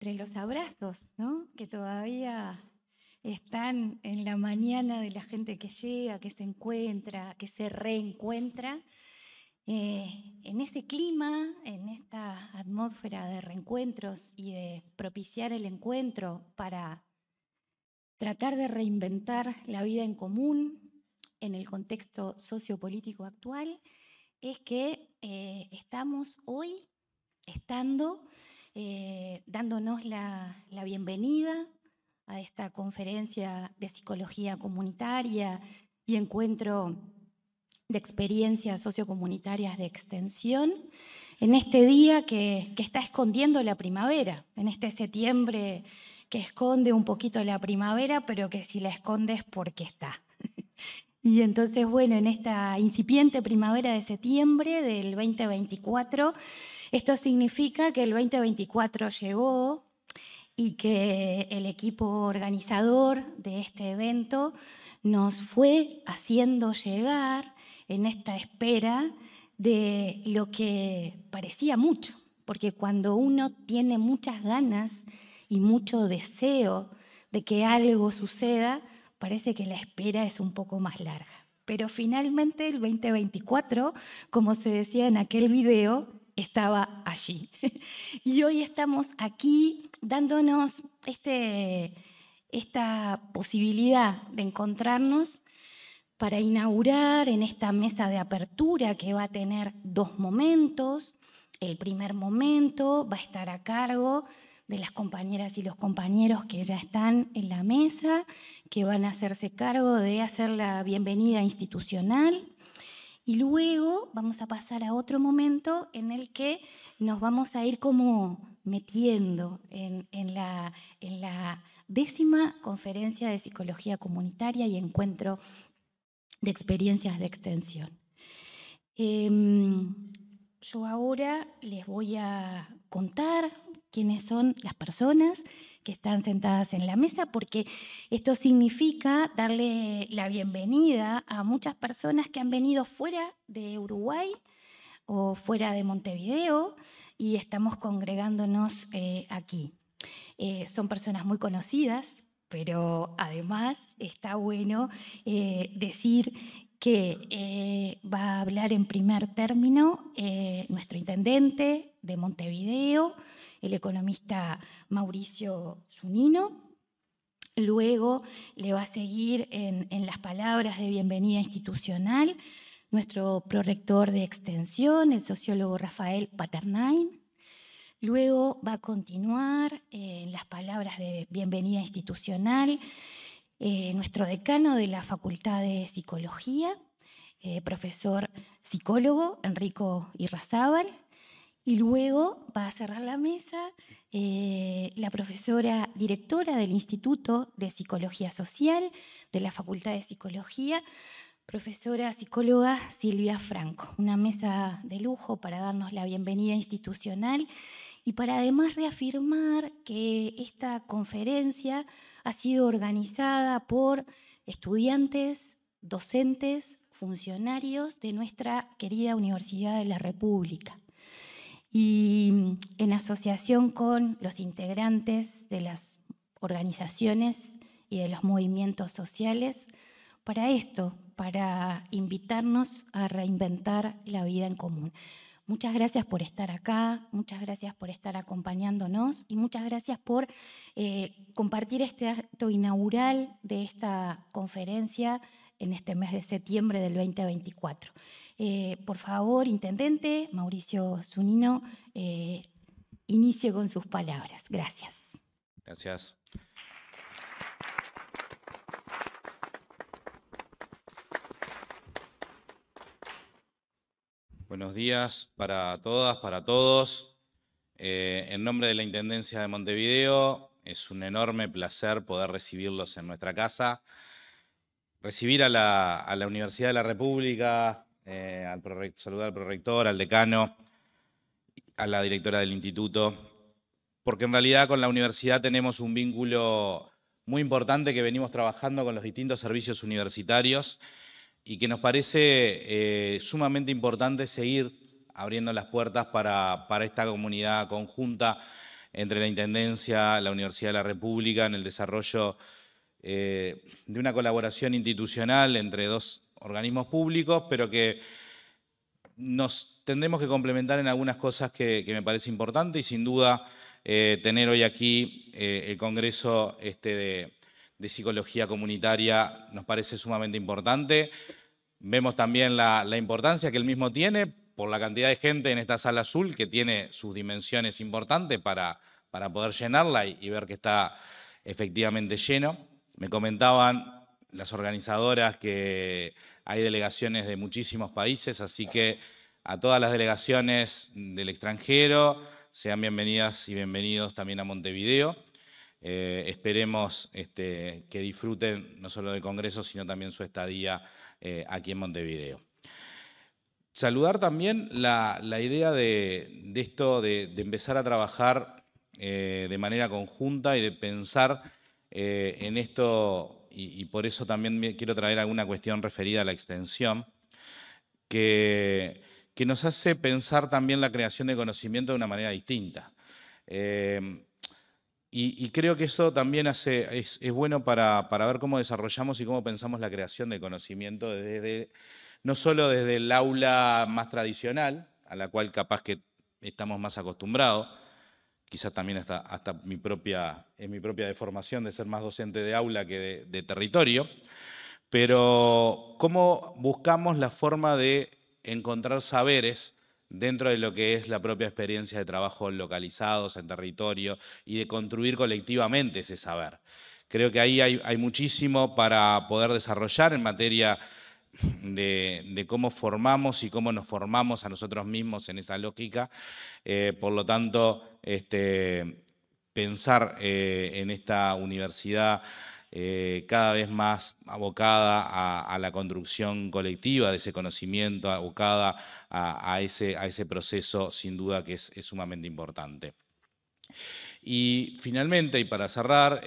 entre los abrazos, ¿no? que todavía están en la mañana de la gente que llega, que se encuentra, que se reencuentra. Eh, en ese clima, en esta atmósfera de reencuentros y de propiciar el encuentro para tratar de reinventar la vida en común en el contexto sociopolítico actual, es que eh, estamos hoy estando eh, dándonos la, bienvenida a esta conferencia de psicología comunitaria y encuentro de experiencias sociocomunitarias de extensión, en este día que, está escondiendo la primavera, en este septiembre que esconde un poquito la primavera, pero que si la esconde es porque está. Y entonces, bueno, en esta incipiente primavera de septiembre del 2024, esto significa que el 2024 llegó y que el equipo organizador de este evento nos fue haciendo llegar en esta espera de lo que parecía mucho, porque cuando uno tiene muchas ganas y mucho deseo de que algo suceda, parece que la espera es un poco más larga. Pero finalmente el 2024, como se decía en aquel video, estaba allí. y hoy estamos aquí dándonos este, esta posibilidad de encontrarnos para inaugurar en esta mesa de apertura que va a tener dos momentos. El primer momento va a estar a cargo de las compañeras y los compañeros que ya están en la mesa, que van a hacerse cargo de hacer la bienvenida institucional. Y luego vamos a pasar a otro momento en el que nos vamos a ir como metiendo en, la, décima conferencia de psicología comunitaria y encuentro de experiencias de extensión. Em, yo ahora les voy a contar quiénes son las personas que están sentadas en la mesa, porque esto significa darle la bienvenida a muchas personas que han venido fuera de Uruguay o fuera de Montevideo y estamos congregándonos eh, aquí. Eh, son personas muy conocidas, pero además está bueno eh, decir que va a hablar en primer término nuestro intendente de Montevideo, el economista Mauricio Zunino. Luego le va a seguir en, las palabras de bienvenida institucional nuestro prorector de extensión, el sociólogo Rafael Paternain. Luego va a continuar en las palabras de bienvenida institucional eh, nuestro decano de la Facultad de Psicología, eh, profesor psicólogo Enrico Irrazábal. Y luego va a cerrar la mesa eh, la profesora directora del Instituto de Psicología Social de la Facultad de Psicología, profesora psicóloga Silvia Franco. Una mesa de lujo para darnos la bienvenida institucional y para además reafirmar que esta conferencia ha sido organizada por estudiantes, docentes, funcionarios de nuestra querida Universidad de la República y mm, en asociación con los integrantes de las organizaciones y de los movimientos sociales para esto, para invitarnos a reinventar la vida en común. Muchas gracias por estar acá, muchas gracias por estar acompañándonos y muchas gracias por eh, compartir este acto inaugural de esta conferencia en este mes de septiembre del 2024. Eh, por favor, Intendente Mauricio Zunino, eh, inicie con sus palabras. Gracias. Gracias. Buenos días para todas, para todos. Eh, en nombre de la Intendencia de Montevideo, es un enorme placer poder recibirlos en nuestra casa. Recibir a la Universidad de la República, eh, al saludar al prorector, al decano, a la directora del instituto, porque en realidad con la universidad tenemos un vínculo muy importante que venimos trabajando con los distintos servicios universitarios y que nos parece eh, sumamente importante seguir abriendo las puertas para, esta comunidad conjunta entre la Intendencia, la Universidad de la República, en el desarrollo eh, de una colaboración institucional entre dos organismos públicos, pero que nos tendremos que complementar en algunas cosas que, me parece importante y sin duda eh, tener hoy aquí eh, el Congreso este, de, Psicología Comunitaria nos parece sumamente importante. Vemos también la, importancia que el mismo tiene por la cantidad de gente en esta sala azul que tiene sus dimensiones importantes para, para poder llenarla y ver que está efectivamente lleno. Me comentaban las organizadoras que hay delegaciones de muchísimos países, así que a todas las delegaciones del extranjero, sean bienvenidas y bienvenidos también a Montevideo. Eh, esperemos este, que disfruten no solo del Congreso, sino también su estadía eh, aquí en Montevideo. Saludar también la, idea de, esto, de, empezar a trabajar eh, de manera conjunta y de pensar en esto y, por eso también quiero traer alguna cuestión referida a la extensión, que, nos hace pensar también la creación de conocimiento de una manera distinta. Eh, y, creo que esto también hace, es, bueno para, ver cómo desarrollamos y cómo pensamos la creación de conocimiento, no solo desde el aula más tradicional, a la cual capaz que estamos más acostumbrados, quizás también hasta, mi propia, en mi propia deformación de ser más docente de aula que de, territorio, pero cómo buscamos la forma de encontrar saberes dentro de lo que es la propia experiencia de trabajo localizados en territorio y de construir colectivamente ese saber. Creo que ahí hay, hay muchísimo para poder desarrollar en materia de, cómo formamos y cómo nos formamos a nosotros mismos en esa lógica. Eh, por lo tanto, este, pensar eh, en esta universidad eh, cada vez más abocada a, la construcción colectiva de ese conocimiento, abocada a, ese, a ese, proceso, sin duda que es, sumamente importante. Y finalmente, y para cerrar,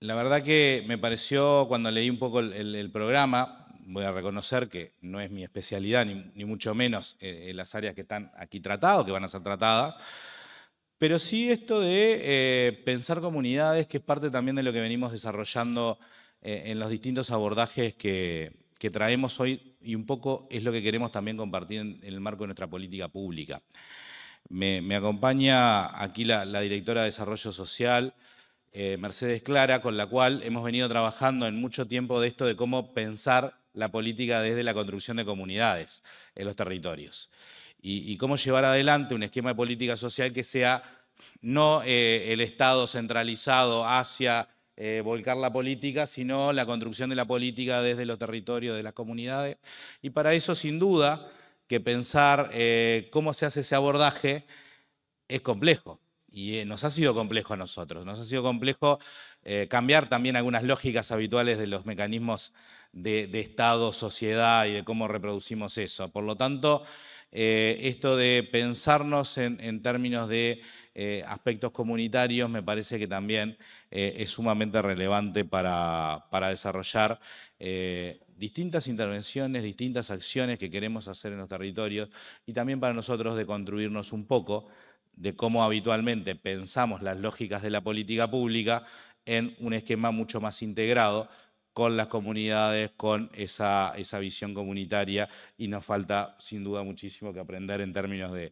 la verdad que me pareció, cuando leí un poco el, programa, voy a reconocer que no es mi especialidad, ni, mucho menos eh, eh, las áreas que están aquí tratadas, que van a ser tratadas, pero sí esto de eh, pensar comunidades, que es parte también de lo que venimos desarrollando en los distintos abordajes que, traemos hoy y un poco es lo que queremos también compartir en, el marco de nuestra política pública. Me, acompaña aquí la directora de Desarrollo Social, eh, Mercedes Clara, con la cual hemos venido trabajando en mucho tiempo de esto de cómo pensar la política desde la construcción de comunidades en los territorios y, cómo llevar adelante un esquema de política social que sea no eh, el Estado centralizado hacia eh, volcar la política, sino la construcción de la política desde los territorios, de las comunidades. Y para eso, sin duda, que pensar cómo se hace ese abordaje es complejo y eh, nos ha sido complejo a nosotros, nos ha sido complejo eh, cambiar también algunas lógicas habituales de los mecanismos de, Estado, sociedad y de cómo reproducimos eso. Por lo tanto, eh, esto de pensarnos en, términos de aspectos comunitarios me parece que también es sumamente relevante para desarrollar distintas intervenciones, distintas acciones que queremos hacer en los territorios y también para nosotros de construirnos un poco de cómo habitualmente pensamos las lógicas de la política pública en un esquema mucho más integrado con las comunidades, con esa, esa visión comunitaria y nos falta sin duda muchísimo que aprender en términos de,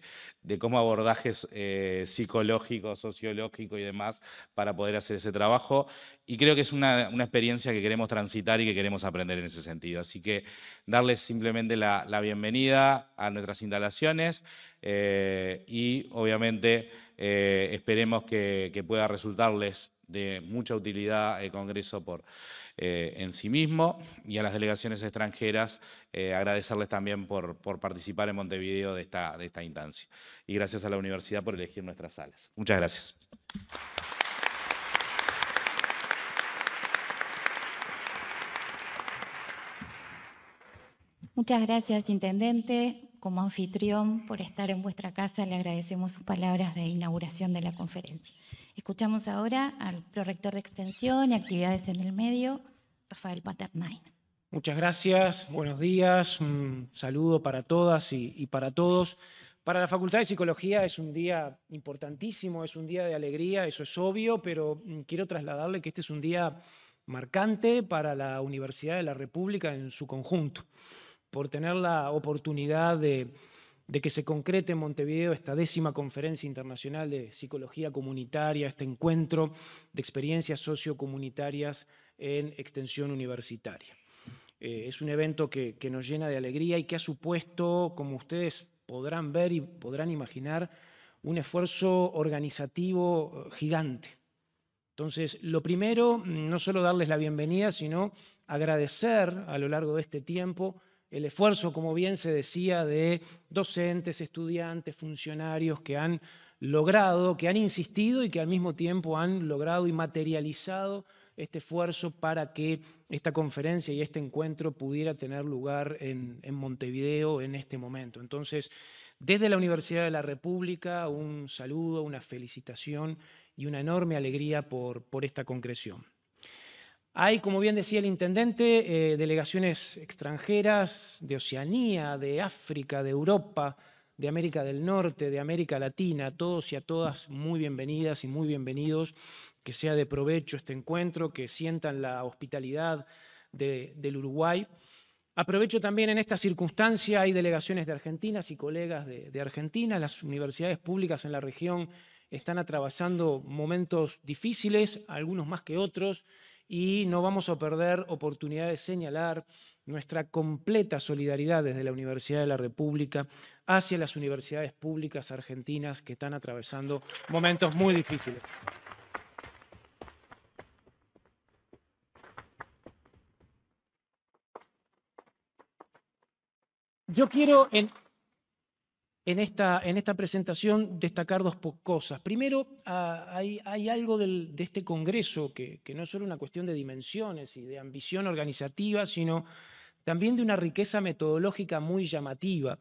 cómo abordajes eh, psicológicos, sociológicos y demás para poder hacer ese trabajo. Y creo que es una, experiencia que queremos transitar y que queremos aprender en ese sentido. Así que darles simplemente la, bienvenida a nuestras instalaciones eh, y obviamente eh, esperemos que, que pueda resultarles de mucha utilidad el Congreso por, eh, en sí mismo y a las delegaciones extranjeras eh, agradecerles también por, por, participar en Montevideo de de esta instancia. Y gracias a la universidad por elegir nuestras salas. Muchas gracias. Muchas gracias, Intendente. Como anfitrión, por estar en vuestra casa, le agradecemos sus palabras de inauguración de la conferencia. Escuchamos ahora al prorector de Extensión y Actividades en el Medio, Rafael Paternain. Muchas gracias, buenos días, un saludo para todas y, y para todos. Para la Facultad de Psicología es un día importantísimo, es un día de alegría, eso es obvio, pero mm, quiero trasladarle que este es un día marcante para la Universidad de la República en su conjunto, por tener la oportunidad de de que se concrete en Montevideo esta décima conferencia internacional de psicología comunitaria, este encuentro de experiencias sociocomunitarias en extensión universitaria. Eh, es un evento que, que, nos llena de alegría y que ha supuesto, como ustedes podrán ver y podrán imaginar, un esfuerzo organizativo eh, gigante. Entonces, lo primero, mm, no solo darles la bienvenida, sino agradecer a lo largo de este tiempo el esfuerzo, como bien se decía, de docentes, estudiantes, funcionarios que han logrado, que han insistido y que al mismo tiempo han logrado y materializado este esfuerzo para que esta conferencia y este encuentro pudiera tener lugar en, Montevideo en este momento. Entonces, desde la Universidad de la República, un saludo, una felicitación y una enorme alegría por esta concreción. Hay, como bien decía el intendente, eh, delegaciones extranjeras de Oceanía, de África, de Europa, de América del Norte, de América Latina, todos y a todas muy bienvenidas y muy bienvenidos, que sea de provecho este encuentro, que sientan la hospitalidad del Uruguay. Aprovecho también en esta circunstancia, hay delegaciones de argentinas y colegas de, de Argentina, las universidades públicas en la región están atravesando momentos difíciles, algunos más que otros, y no vamos a perder oportunidad de señalar nuestra completa solidaridad desde la Universidad de la República hacia las universidades públicas argentinas que están atravesando momentos muy difíciles. Yo quiero en en esta, en esta presentación destacar dos cosas. Primero, ah, hay, algo de este Congreso que, no es solo una cuestión de dimensiones y de ambición organizativa, sino también de una riqueza metodológica muy llamativa.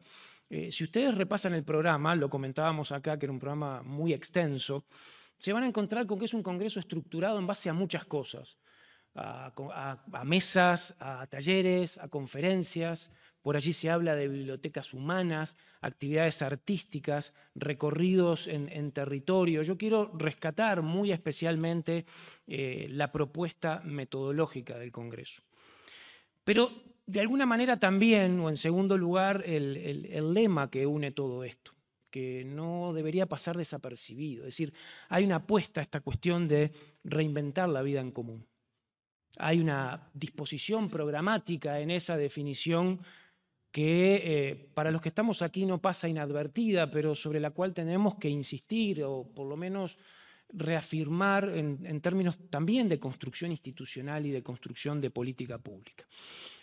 Eh, si ustedes repasan el programa, lo comentábamos acá, que era un programa muy extenso, se van a encontrar con que es un Congreso estructurado en base a muchas cosas, a mesas, a talleres, a conferencias, por allí se habla de bibliotecas humanas, actividades artísticas, recorridos en, territorio. Yo quiero rescatar muy especialmente eh, la propuesta metodológica del Congreso. Pero de alguna manera también, o en segundo lugar, el, el lema que une todo esto que no debería pasar desapercibido. Es decir, hay una apuesta a esta cuestión de reinventar la vida en común. Hay una disposición programática en esa definición que eh, para los que estamos aquí no pasa inadvertida, pero sobre la cual tenemos que insistir o por lo menos reafirmar en, términos también de construcción institucional y de construcción de política pública.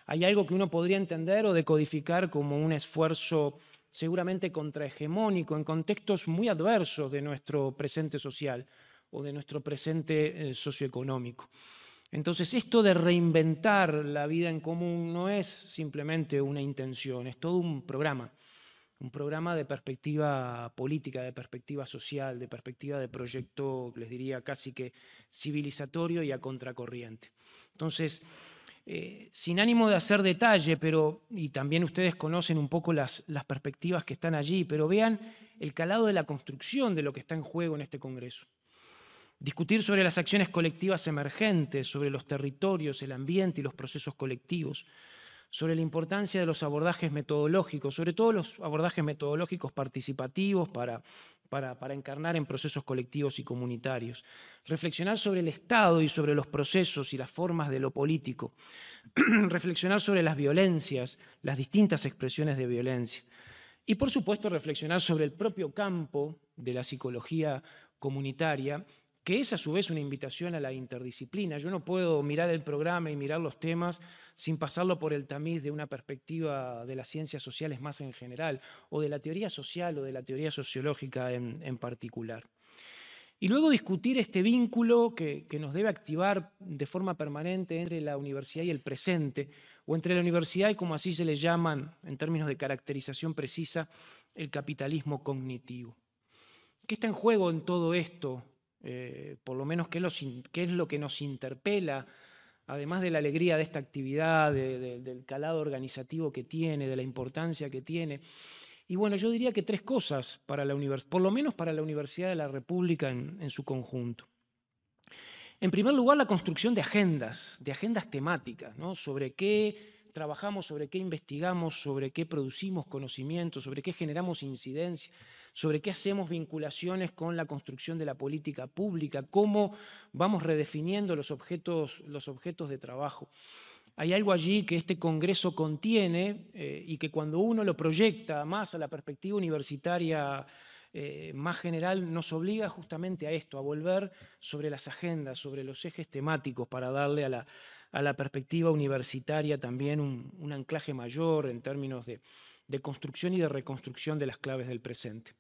Hay algo que uno podría entender o decodificar como un esfuerzo seguramente contrahegemónico en contextos muy adversos de nuestro presente social o de nuestro presente eh, socioeconómico. Entonces, esto de reinventar la vida en común no es simplemente una intención, es todo un programa, un programa de perspectiva política, de perspectiva social, de perspectiva de proyecto, les diría casi que civilizatorio y a contracorriente. Entonces, eh, sin ánimo de hacer detalle, pero, y también ustedes conocen un poco las perspectivas que están allí, pero vean el calado de la construcción de lo que está en juego en este Congreso discutir sobre las acciones colectivas emergentes, sobre los territorios, el ambiente y los procesos colectivos, sobre la importancia de los abordajes metodológicos, sobre todo los abordajes metodológicos participativos para, encarnar en procesos colectivos y comunitarios, reflexionar sobre el Estado y sobre los procesos y las formas de lo político, reflexionar sobre las violencias, las distintas expresiones de violencia. Y por supuesto reflexionar sobre el propio campo de la psicología comunitaria que es a su vez una invitación a la interdisciplina. Yo no puedo mirar el programa y mirar los temas sin pasarlo por el tamiz de una perspectiva de las ciencias sociales más en general, o de la teoría social o de la teoría sociológica en, particular. Y luego discutir este vínculo que, que, nos debe activar de forma permanente entre la universidad y el presente, o entre la universidad y, como así se le llaman en términos de caracterización precisa, el capitalismo cognitivo. ¿Qué está en juego en todo esto eh, por lo menos qué, es lo que nos interpela, además de la alegría de esta actividad, del calado organizativo que tiene, de la importancia que tiene. Y bueno, yo diría que tres cosas, para la por lo menos para la Universidad de la República en, su conjunto. En primer lugar, la construcción de agendas, de agendas temáticas, sobre qué trabajamos, sobre qué investigamos, sobre qué producimos conocimiento, sobre qué generamos incidencia, sobre qué hacemos vinculaciones con la construcción de la política pública, cómo vamos redefiniendo los objetos, los objetos de trabajo. Hay algo allí que este Congreso contiene eh, y que cuando uno lo proyecta más a la perspectiva universitaria eh, más general nos obliga justamente a esto, a volver sobre las agendas, sobre los ejes temáticos para darle a la, perspectiva universitaria también un, anclaje mayor en términos de construcción y de reconstrucción de las claves del presente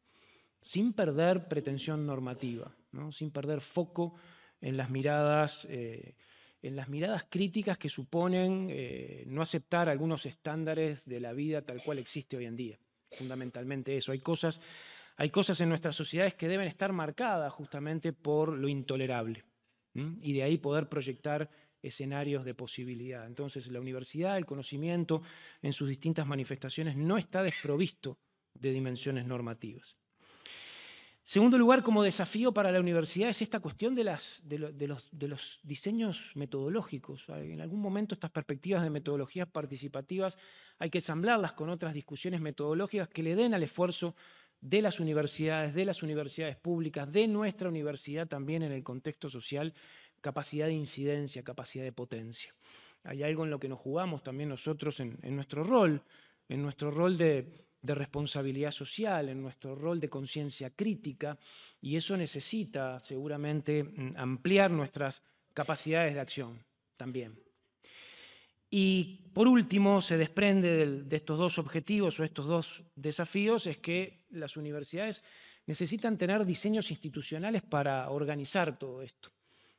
sin perder pretensión normativa, sin perder foco en las miradas, eh, en las miradas críticas que suponen eh, no aceptar algunos estándares de la vida tal cual existe hoy en día. Fundamentalmente eso. Hay cosas, en nuestras sociedades que deben estar marcadas justamente por lo intolerable y de ahí poder proyectar escenarios de posibilidad. Entonces, la universidad, el conocimiento en sus distintas manifestaciones no está desprovisto de dimensiones normativas. Segundo lugar, como desafío para la universidad es esta cuestión de, los, diseños metodológicos. En algún momento estas perspectivas de metodologías participativas hay que ensamblarlas con otras discusiones metodológicas que le den al esfuerzo de las universidades, de las universidades públicas, de nuestra universidad también en el contexto social, capacidad de incidencia, capacidad de potencia. Hay algo en lo que nos jugamos también nosotros en nuestro rol, en nuestro rol de de responsabilidad social, en nuestro rol de conciencia crítica, y eso necesita seguramente mm, ampliar nuestras capacidades de acción también. Y por último, se desprende de estos dos objetivos o estos dos desafíos, es que las universidades necesitan tener diseños institucionales para organizar todo esto.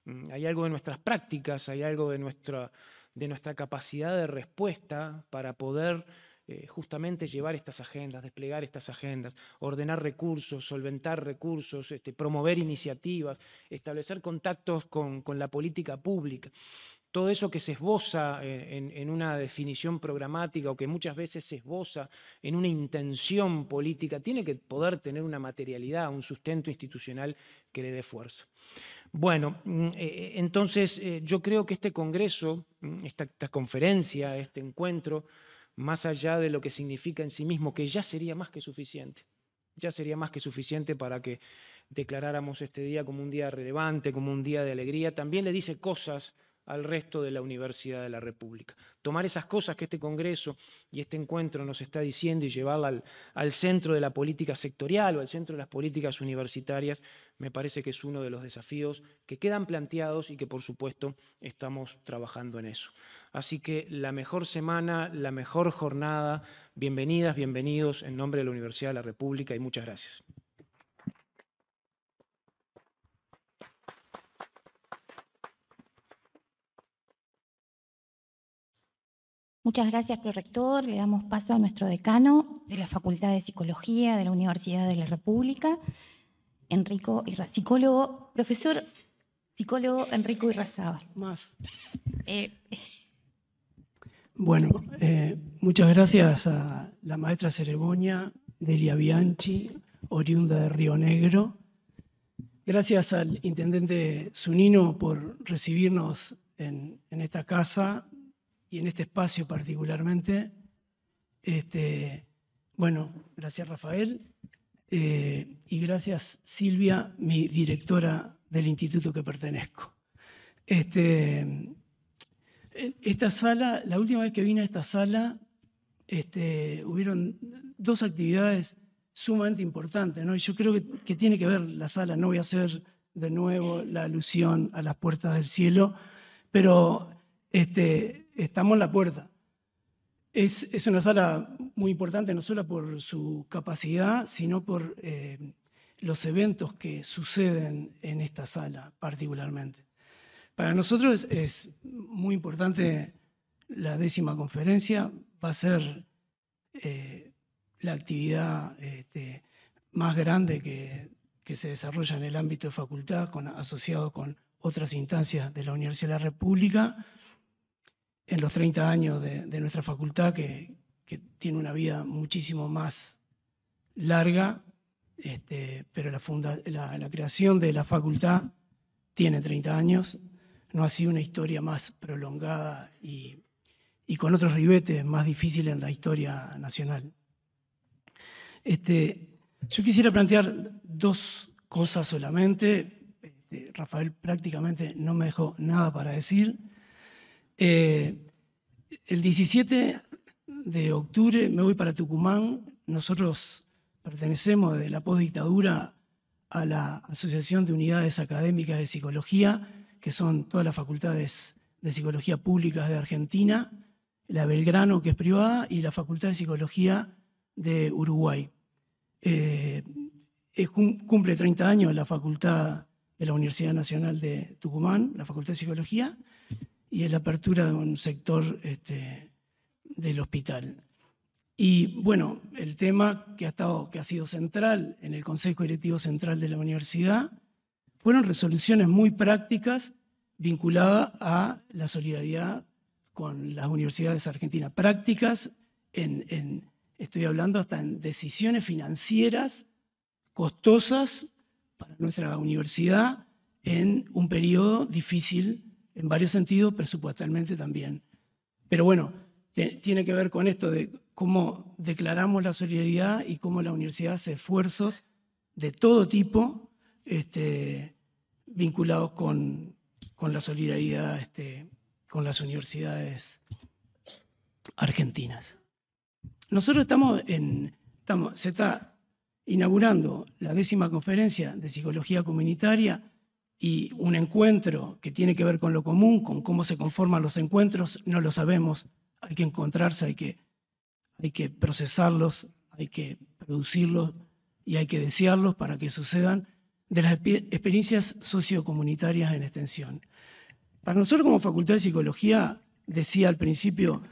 Mm, hay algo de nuestras prácticas, hay algo de nuestra, de nuestra capacidad de respuesta para poder eh, justamente llevar estas agendas, desplegar estas agendas, ordenar recursos, solventar recursos, este, promover iniciativas, establecer contactos con, la política pública. Todo eso que se esboza en, una definición programática o que muchas veces se esboza en una intención política, tiene que poder tener una materialidad, un sustento institucional que le dé fuerza. Bueno, mm, eh, eh, entonces yo creo que este Congreso, mm, esta conferencia, este encuentro, más allá de lo que significa en sí mismo, que ya sería más que suficiente. Ya sería más que suficiente para que declaráramos este día como un día relevante, como un día de alegría. También le dice cosas al resto de la Universidad de la República. Tomar esas cosas que este Congreso y este encuentro nos está diciendo y llevarla al, al, centro de la política sectorial o al centro de las políticas universitarias, me parece que es uno de los desafíos que quedan planteados y que por supuesto estamos trabajando en eso. Así que la mejor semana, la mejor jornada, bienvenidas, bienvenidos en nombre de la Universidad de la República y muchas gracias. Muchas gracias, prorector. Le damos paso a nuestro decano de la Facultad de Psicología de la Universidad de la República, Enrico Irrazaba, psicólogo, profesor psicólogo Enrico Irrazábal. Eh, bueno, eh, muchas gracias a la maestra ceremonia Delia Bianchi, oriunda de Río Negro. Gracias al intendente Zunino por recibirnos en, en esta casa y en este espacio particularmente. Este, bueno, gracias Rafael eh, y gracias Silvia, mi directora del instituto que pertenezco. Este, esta sala, la última vez que vine a esta sala, este, hubieron dos actividades sumamente importantes, ¿no? Y yo creo que, tiene que ver la sala, no voy a hacer de nuevo la alusión a las puertas del cielo, pero este, estamos en la puerta. Es, es, una sala muy importante, no solo por su capacidad, sino por eh, los eventos que suceden en esta sala particularmente. Para nosotros es, muy importante la décima conferencia, va a ser eh, la actividad este, más grande que, que, se desarrolla en el ámbito de facultad, asociado con otras instancias de la Universidad de la República en los 30 años de, nuestra facultad, que, tiene una vida muchísimo más larga, este, pero la, creación de la facultad tiene 30 años, no ha sido una historia más prolongada y, con otros ribetes más difíciles en la historia nacional. Este, yo quisiera plantear dos cosas solamente. Este, Rafael prácticamente no me dejó nada para decir. Eh, el 17 de octubre me voy para Tucumán. Nosotros pertenecemos desde la postdictadura a la Asociación de Unidades Académicas de Psicología, que son todas las facultades de psicología públicas de Argentina, la Belgrano, que es privada, y la Facultad de Psicología de Uruguay. Eh, cumple 30 años la facultad de la Universidad Nacional de Tucumán, la Facultad de Psicología, y es la apertura de un sector este, del hospital. Y bueno, el tema que ha, estado, que ha sido central en el Consejo Directivo Central de la Universidad fueron resoluciones muy prácticas vinculadas a la solidaridad con las universidades argentinas. Prácticas en, estoy hablando hasta en decisiones financieras costosas para nuestra universidad en un periodo difícil en varios sentidos, presupuestalmente también. Pero bueno, tiene que ver con esto de cómo declaramos la solidaridad y cómo la universidad hace esfuerzos de todo tipo este, vinculados con, la solidaridad este, con las universidades argentinas. Nosotros estamos en, estamos, se está inaugurando la décima conferencia de psicología comunitaria y un encuentro que tiene que ver con lo común, con cómo se conforman los encuentros, no lo sabemos. Hay que encontrarse, hay que, hay que procesarlos, hay que producirlos y hay que desearlos para que sucedan de las experiencias sociocomunitarias en extensión. Para nosotros como Facultad de Psicología, decía al principio,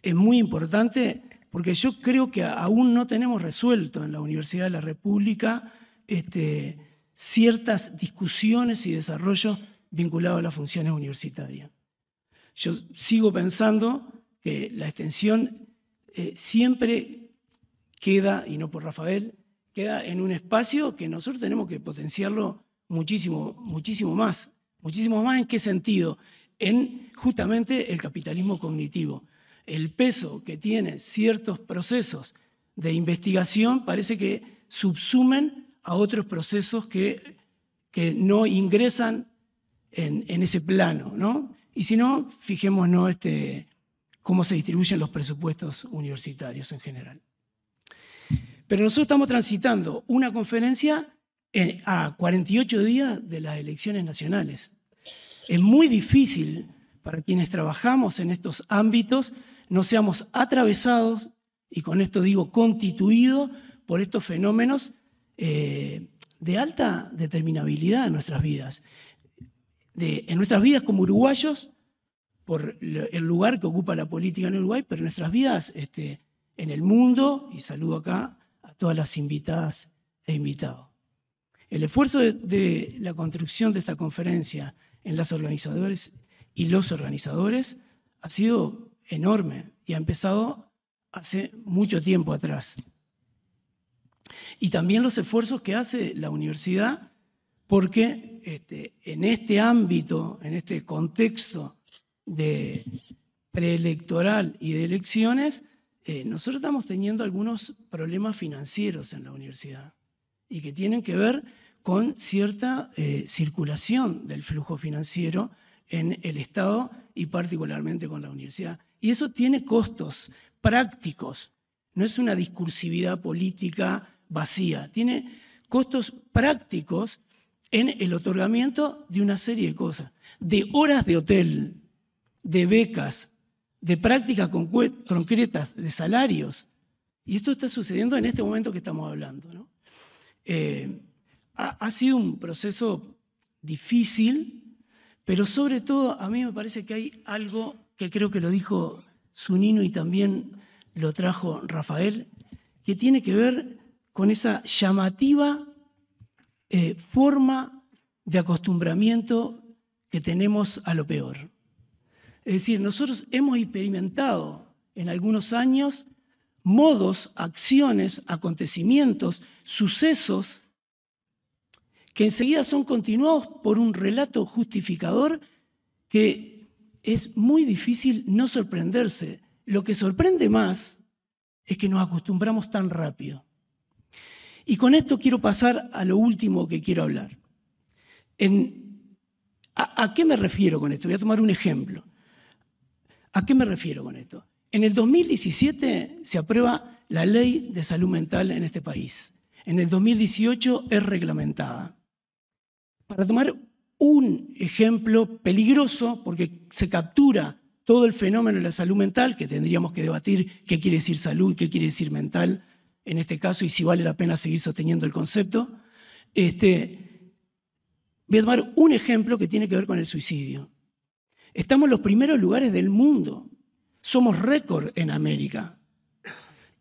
es muy importante porque yo creo que aún no tenemos resuelto en la Universidad de la República este, ciertas discusiones y desarrollos vinculados a las funciones universitarias. Yo sigo pensando que la extensión eh, siempre queda, y no por Rafael, queda en un espacio que nosotros tenemos que potenciarlo muchísimo, muchísimo más. Muchísimo más en qué sentido? En justamente el capitalismo cognitivo. El peso que tienen ciertos procesos de investigación parece que subsumen a otros procesos que, no ingresan en, ese plano, Y si no, fijémonos este, cómo se distribuyen los presupuestos universitarios en general. Pero nosotros estamos transitando una conferencia eh, a 48 días de las elecciones nacionales. Es muy difícil para quienes trabajamos en estos ámbitos no seamos atravesados, y con esto digo constituidos, por estos fenómenos eh, de alta determinabilidad en nuestras vidas, en nuestras vidas como uruguayos, por el lugar que ocupa la política en Uruguay, pero en nuestras vidas este, en el mundo, y saludo acá a todas las invitadas e invitados. El esfuerzo de, la construcción de esta conferencia en las organizadoras y los organizadores ha sido enorme y ha empezado hace mucho tiempo atrás y también los esfuerzos que hace la universidad, porque este, en este ámbito, en este contexto de preelectoral y de elecciones, eh, nosotros estamos teniendo algunos problemas financieros en la universidad y que tienen que ver con cierta eh, circulación del flujo financiero en el Estado y particularmente con la universidad. Y eso tiene costos prácticos, no es una discursividad política vacía, tiene costos prácticos en el otorgamiento de una serie de cosas, de horas de hotel, de becas, de prácticas concretas, de salarios. Y esto está sucediendo en este momento que estamos hablando. Eh, ha, ha sido un proceso difícil, pero sobre todo a mí me parece que hay algo que creo que lo dijo Sunino y también lo trajo Rafael, que tiene que ver con esa llamativa eh, forma de acostumbramiento que tenemos a lo peor. Es decir, nosotros hemos experimentado en algunos años modos, acciones, acontecimientos, sucesos que enseguida son continuados por un relato justificador que es muy difícil no sorprenderse. Lo que sorprende más es que nos acostumbramos tan rápido. Y con esto quiero pasar a lo último que quiero hablar. ¿a, ¿A qué me refiero con esto? Voy a tomar un ejemplo. ¿A qué me refiero con esto? En el 2017 se aprueba la ley de salud mental en este país. En el 2018 es reglamentada. Para tomar un ejemplo peligroso, porque se captura todo el fenómeno de la salud mental, que tendríamos que debatir qué quiere decir salud, qué quiere decir mental, en este caso, y si vale la pena seguir sosteniendo el concepto, este, voy a tomar un ejemplo que tiene que ver con el suicidio. Estamos en los primeros lugares del mundo, somos récord en América.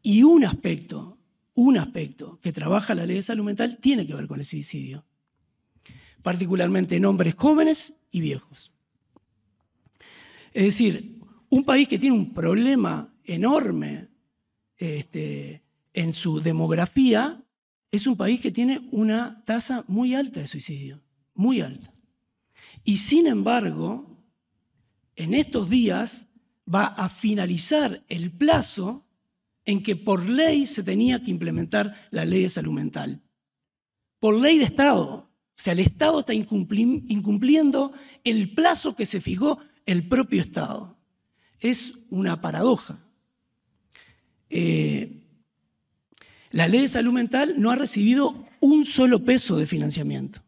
Y un aspecto, un aspecto que trabaja la ley de salud mental tiene que ver con el suicidio, particularmente en hombres jóvenes y viejos. Es decir, un país que tiene un problema enorme este, en su demografía, es un país que tiene una tasa muy alta de suicidio, muy alta. Y sin embargo, en estos días va a finalizar el plazo en que por ley se tenía que implementar la ley de salud mental. Por ley de Estado. O sea, el Estado está incumpliendo el plazo que se fijó el propio Estado. Es una paradoja. Eh, la ley de salud mental no ha recibido un solo peso de financiamiento.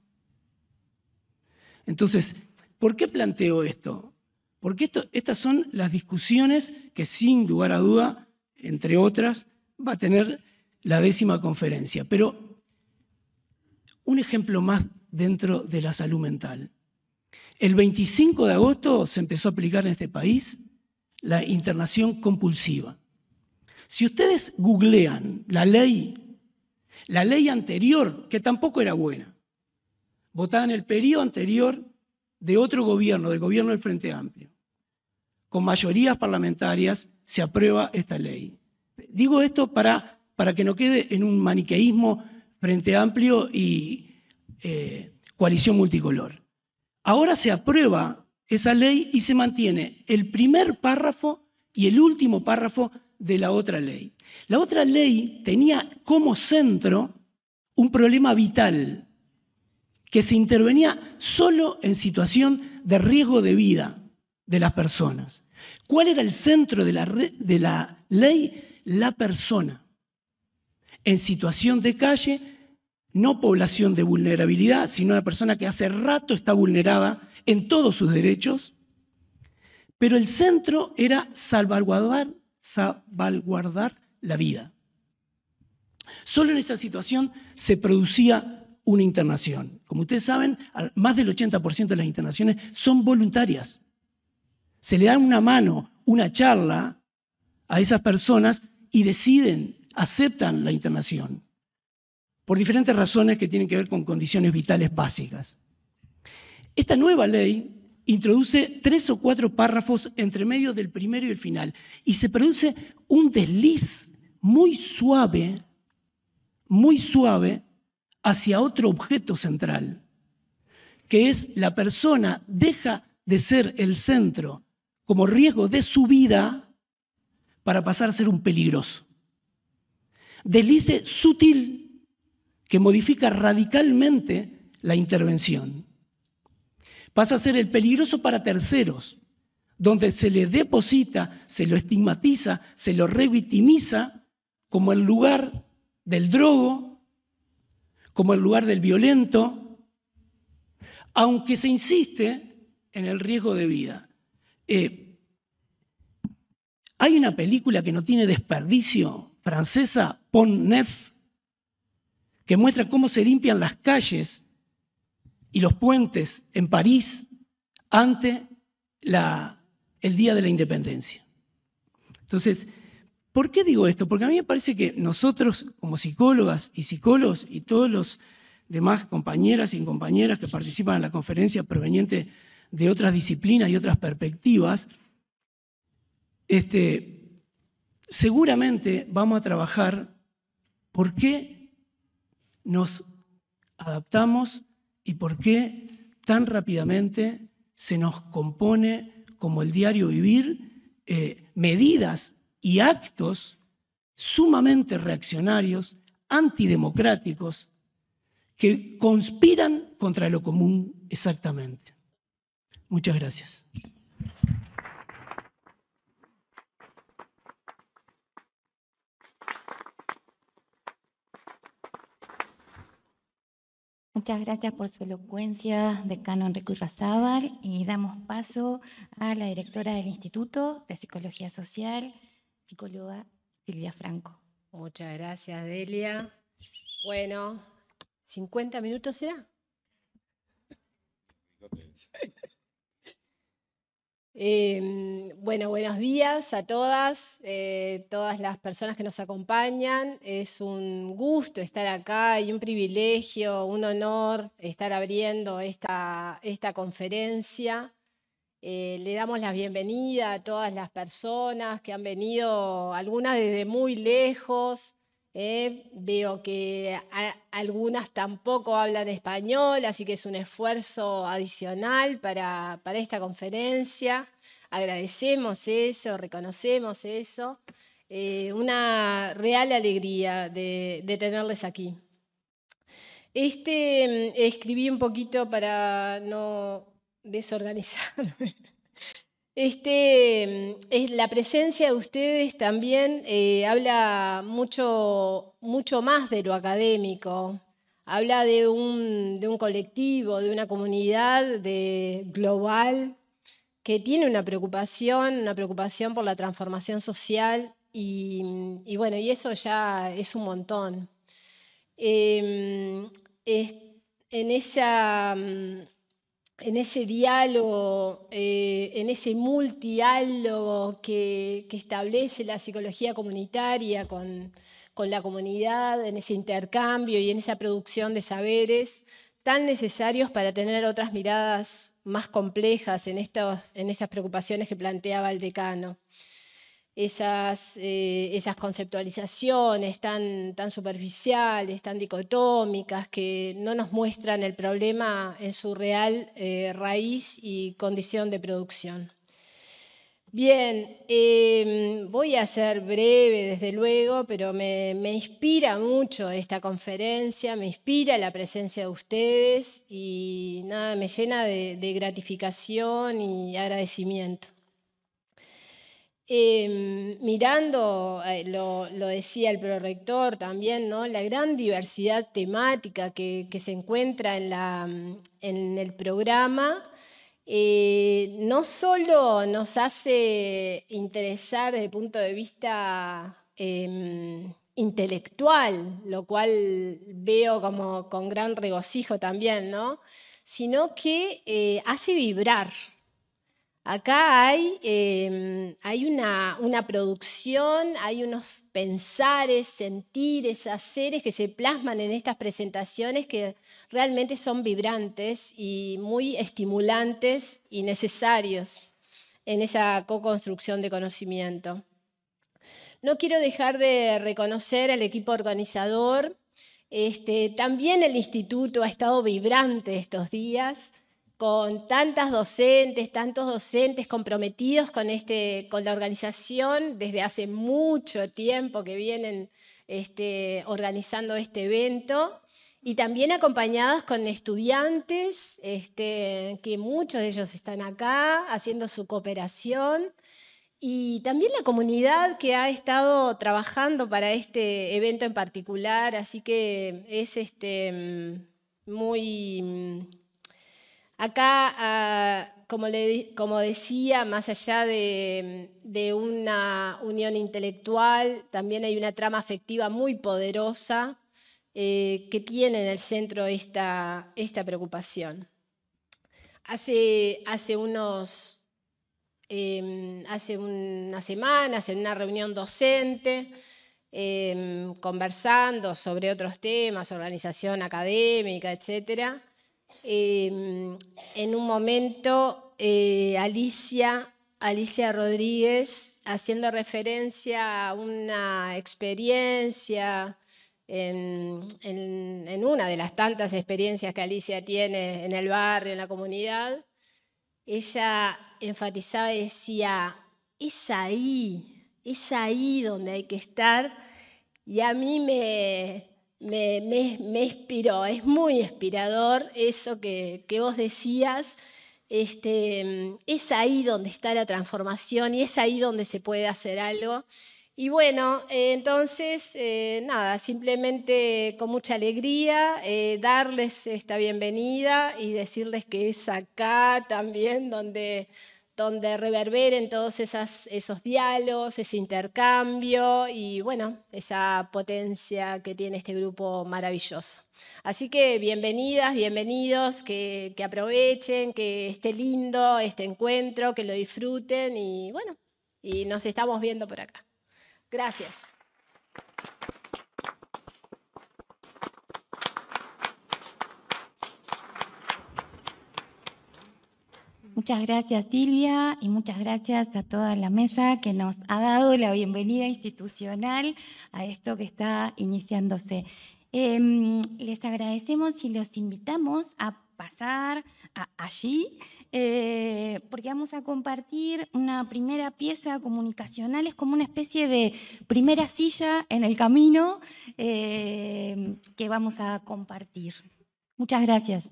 Entonces, ¿por qué planteo esto? Porque estas son las discusiones que sin lugar a duda, entre otras, va a tener la décima conferencia. Pero un ejemplo más dentro de la salud mental. El 25 de agosto se empezó a aplicar en este país la internación compulsiva. Si ustedes googlean la ley, la ley anterior, que tampoco era buena, votada en el periodo anterior de otro gobierno, del gobierno del Frente Amplio, con mayorías parlamentarias, se aprueba esta ley. Digo esto para, para que no quede en un maniqueísmo Frente Amplio y eh, coalición multicolor. Ahora se aprueba esa ley y se mantiene el primer párrafo y el último párrafo de la otra ley. La otra ley tenía como centro un problema vital que se intervenía solo en situación de riesgo de vida de las personas. ¿Cuál era el centro de la, de la ley? La persona. En situación de calle, no población de vulnerabilidad, sino una persona que hace rato está vulnerada en todos sus derechos. Pero el centro era salvaguardar salvaguardar la vida. Solo en esa situación se producía una internación. Como ustedes saben, más del 80% de las internaciones son voluntarias. Se le da una mano, una charla a esas personas y deciden, aceptan la internación, por diferentes razones que tienen que ver con condiciones vitales básicas. Esta nueva ley introduce tres o cuatro párrafos entre medio del primero y el final, y se produce un desliz muy suave, muy suave, hacia otro objeto central, que es la persona deja de ser el centro como riesgo de su vida para pasar a ser un peligroso. Deslice sutil que modifica radicalmente la intervención. Pasa a ser el peligroso para terceros, donde se le deposita, se lo estigmatiza, se lo revictimiza como el lugar del drogo, como el lugar del violento, aunque se insiste en el riesgo de vida. Eh, hay una película que no tiene desperdicio, francesa, Pont Neuf, que muestra cómo se limpian las calles y los puentes en París ante el Día de la Independencia. Entonces, ¿por qué digo esto? Porque a mí me parece que nosotros, como psicólogas y psicólogos, y todos los demás compañeras y compañeras que participan en la conferencia proveniente de otras disciplinas y otras perspectivas, este, seguramente vamos a trabajar por qué nos adaptamos y por qué tan rápidamente se nos compone como el diario vivir eh, medidas y actos sumamente reaccionarios, antidemocráticos, que conspiran contra lo común exactamente. Muchas gracias. Muchas gracias por su elocuencia, decano Enrique Irrazábal, y damos paso a la directora del Instituto de Psicología Social, psicóloga Silvia Franco. Muchas gracias, Delia. Bueno, ¿50 minutos será? Em, bueno, buenos días a todas, eh, todas las personas que nos acompañan. Es un gusto estar acá y un privilegio, un honor estar abriendo esta, conferencia. Eh, le damos la bienvenida a todas las personas que han venido, algunas desde muy lejos, eh, veo que algunas tampoco hablan español, así que es un esfuerzo adicional para, esta conferencia. Agradecemos eso, reconocemos eso. Eh, una real alegría de, de tenerles aquí. Este mm, escribí un poquito para no desorganizarme. Este, mm, es, la presencia de ustedes también eh, habla mucho, mucho más de lo académico, habla de un, de un colectivo, de una comunidad de, global que tiene una preocupación, una preocupación por la transformación social y, mm, bueno, y eso ya es un montón. Em, en esa mm, en ese diálogo, eh, en ese multiálogo que, establece la psicología comunitaria con, la comunidad, en ese intercambio y en esa producción de saberes tan necesarios para tener otras miradas más complejas en, en estas preocupaciones que planteaba el decano esas, eh, esas conceptualizaciones tan, tan superficiales, tan dicotómicas, que no nos muestran el problema en su real eh, raíz y condición de producción. Bien, eh, voy a ser breve desde luego, pero me, inspira mucho esta conferencia, me inspira la presencia de ustedes y nada, me llena de gratificación y agradecimiento. Em, mirando, eh, lo, decía el prorector también, la gran diversidad temática que, se encuentra en, mm, el programa, eh, no solo nos hace interesar desde el punto de vista em, intelectual, lo cual veo como con gran regocijo también, sino que eh, hace vibrar Acá hay, em, una, producción, hay unos pensares, sentires, haceres que se plasman en estas presentaciones que realmente son vibrantes y muy estimulantes y necesarios en esa co-construcción de conocimiento. No quiero dejar de reconocer al equipo organizador. Este, también el instituto ha estado vibrante estos días con tantas docentes, tantos docentes comprometidos con, este, con la organización desde hace mucho tiempo que vienen este, organizando este evento y también acompañados con estudiantes, este, que muchos de ellos están acá haciendo su cooperación, y también la comunidad que ha estado trabajando para este evento en particular, así que es este, muy Acá, ah, como, decía, más allá de, una unión intelectual, también hay una trama afectiva muy poderosa eh, que tiene en el centro esta, preocupación. Hace, unas semanas en una reunión docente, em, conversando sobre otros temas, organización académica, etc. Em, en un momento eh, Alicia, Alicia Rodríguez, haciendo referencia a una experiencia, en, en, una de las tantas experiencias que Alicia tiene en el barrio, en la comunidad, ella enfatizaba y decía, es ahí, es ahí donde hay que estar. Y a mí me, me, inspiró, es muy inspirador eso que, vos decías. Este, es ahí donde está la transformación y es ahí donde se puede hacer algo. Y bueno, eh, entonces, eh, nada, simplemente con mucha alegría eh, darles esta bienvenida y decirles que es acá también donde, donde reverberen todos esos diálogos, ese intercambio y bueno, esa potencia que tiene este grupo maravilloso. Así que bienvenidas, bienvenidos, que, que aprovechen, que esté lindo este encuentro, que lo disfruten y bueno, y nos estamos viendo por acá. Gracias. Muchas gracias Silvia y muchas gracias a toda la mesa que nos ha dado la bienvenida institucional a esto que está iniciándose. Em, les agradecemos y los invitamos a pasar allí, eh, porque vamos a compartir una primera pieza comunicacional, es como una especie de primera silla en el camino eh, que vamos a compartir. Muchas gracias.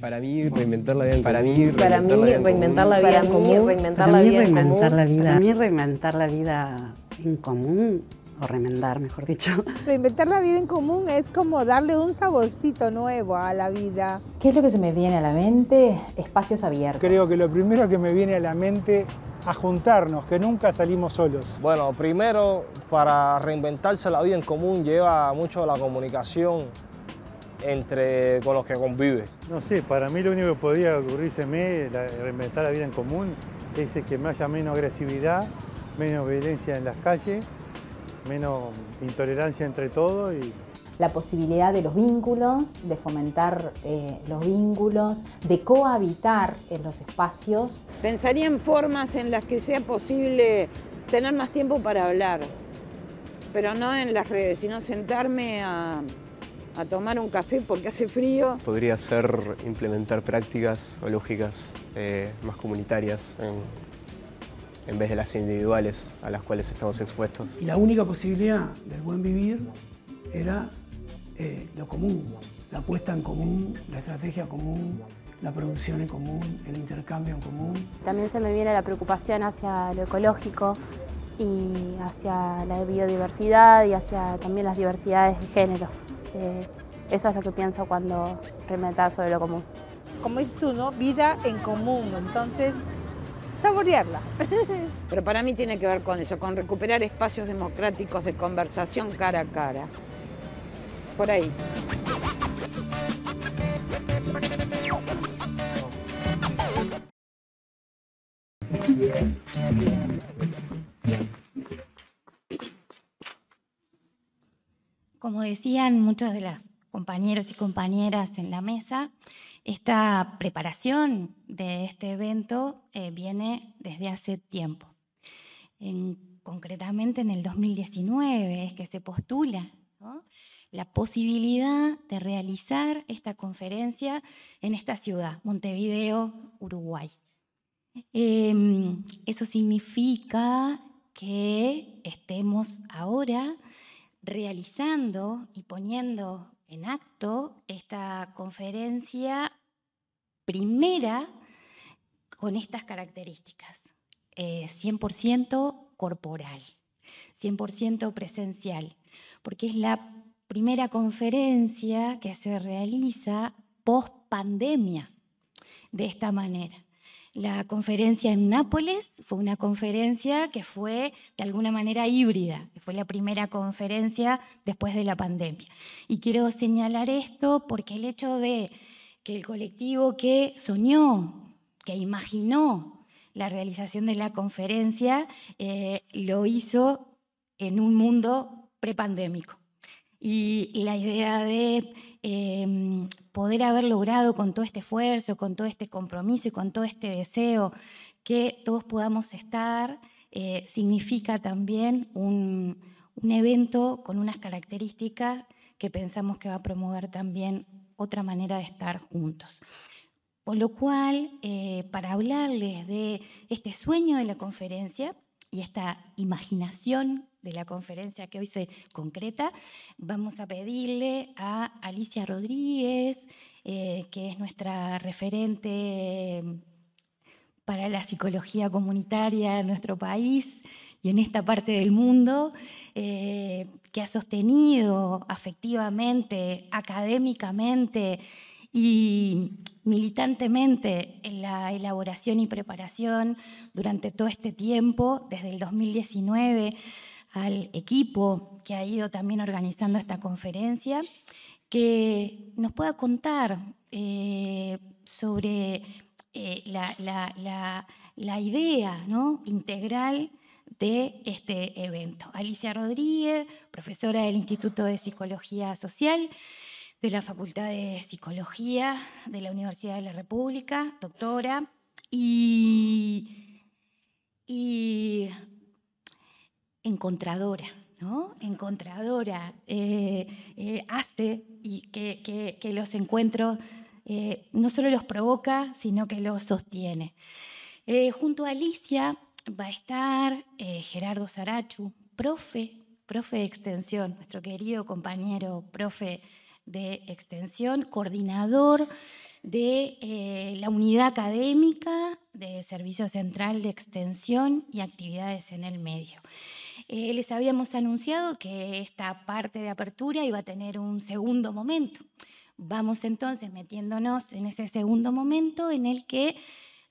Para mí, reinventar la vida en Para reinventar la vida común. Reinventar la vida Para mí, reinventar la vida en común o remendar, mejor dicho. Reinventar la vida en común es como darle un saborcito nuevo a la vida. ¿Qué es lo que se me viene a la mente? Espacios abiertos. Creo que lo primero que me viene a la mente a juntarnos, que nunca salimos solos. Bueno, primero, para reinventarse la vida en común lleva mucho la comunicación, entre, con los que convive. No sé, para mí lo único que podría ocurrirse a la, reinventar la vida en común, es que haya menos agresividad, menos violencia en las calles, menos intolerancia entre todos y la posibilidad de los vínculos, de fomentar eh, los vínculos, de cohabitar en los espacios. Pensaría en formas en las que sea posible tener más tiempo para hablar, pero no en las redes, sino sentarme a a tomar un café porque hace frío. Podría ser implementar prácticas o lógicas eh, más comunitarias en, vez de las individuales a las cuales estamos expuestos. Y la única posibilidad del buen vivir era eh, lo común, la puesta en común, la estrategia común, la producción en común, el intercambio en común. También se me viene la preocupación hacia lo ecológico y hacia la biodiversidad y hacia también las diversidades de género eso es lo que pienso cuando remetas sobre lo común. Como dices tú, ¿no? Vida en común, entonces saborearla. Pero para mí tiene que ver con eso, con recuperar espacios democráticos de conversación cara a cara. Por ahí. Como decían muchos de los compañeros y compañeras en la mesa, esta preparación de este evento eh, viene desde hace tiempo. concretamente en el 2019 es que se postula la posibilidad de realizar esta conferencia en esta ciudad, Montevideo, Uruguay. Em, eso significa que estemos ahora realizando y poniendo en acto esta conferencia primera con estas características. 100% eh, corporal, 100% presencial, porque es la primera conferencia que se realiza post pandemia de esta manera la conferencia en Nápoles fue una conferencia que fue de alguna manera híbrida, fue la primera conferencia después de la pandemia. Y quiero señalar esto porque el hecho de que el colectivo que soñó, que imaginó la realización de la conferencia, eh, lo hizo en un mundo prepandémico y la idea de em, poder haber logrado con todo este esfuerzo, con todo este compromiso y con todo este deseo que todos podamos estar, eh, significa también un, evento con unas características que pensamos que va a promover también otra manera de estar juntos. Por lo cual, eh, para hablarles de este sueño de la conferencia y esta imaginación de la conferencia que hoy se concreta, vamos a pedirle a Alicia Rodríguez, eh, que es nuestra referente mm, para la psicología comunitaria en nuestro país y en esta parte del mundo, eh, que ha sostenido afectivamente, académicamente y militantemente en la elaboración y preparación durante todo este tiempo, desde el 2019 al equipo que ha ido también organizando esta conferencia, que nos pueda contar eh, sobre eh, la, idea ¿no? integral de este evento. Alicia Rodríguez, profesora del Instituto de Psicología Social de la Facultad de Psicología de la Universidad de la República, doctora, y encontradora, ¿no? Encontradora, eh, eh, hace y que, los encuentros eh, no solo los provoca, sino que los sostiene. junto a Alicia va a estar Gerardo Sarachu, profe, profe de extensión, nuestro querido compañero profe de extensión, coordinador de la unidad académica de Servicio Central de Extensión y Actividades en el Medio. Eh, les habíamos anunciado que esta parte de apertura iba a tener un segundo momento. Vamos entonces metiéndonos en ese segundo momento en el que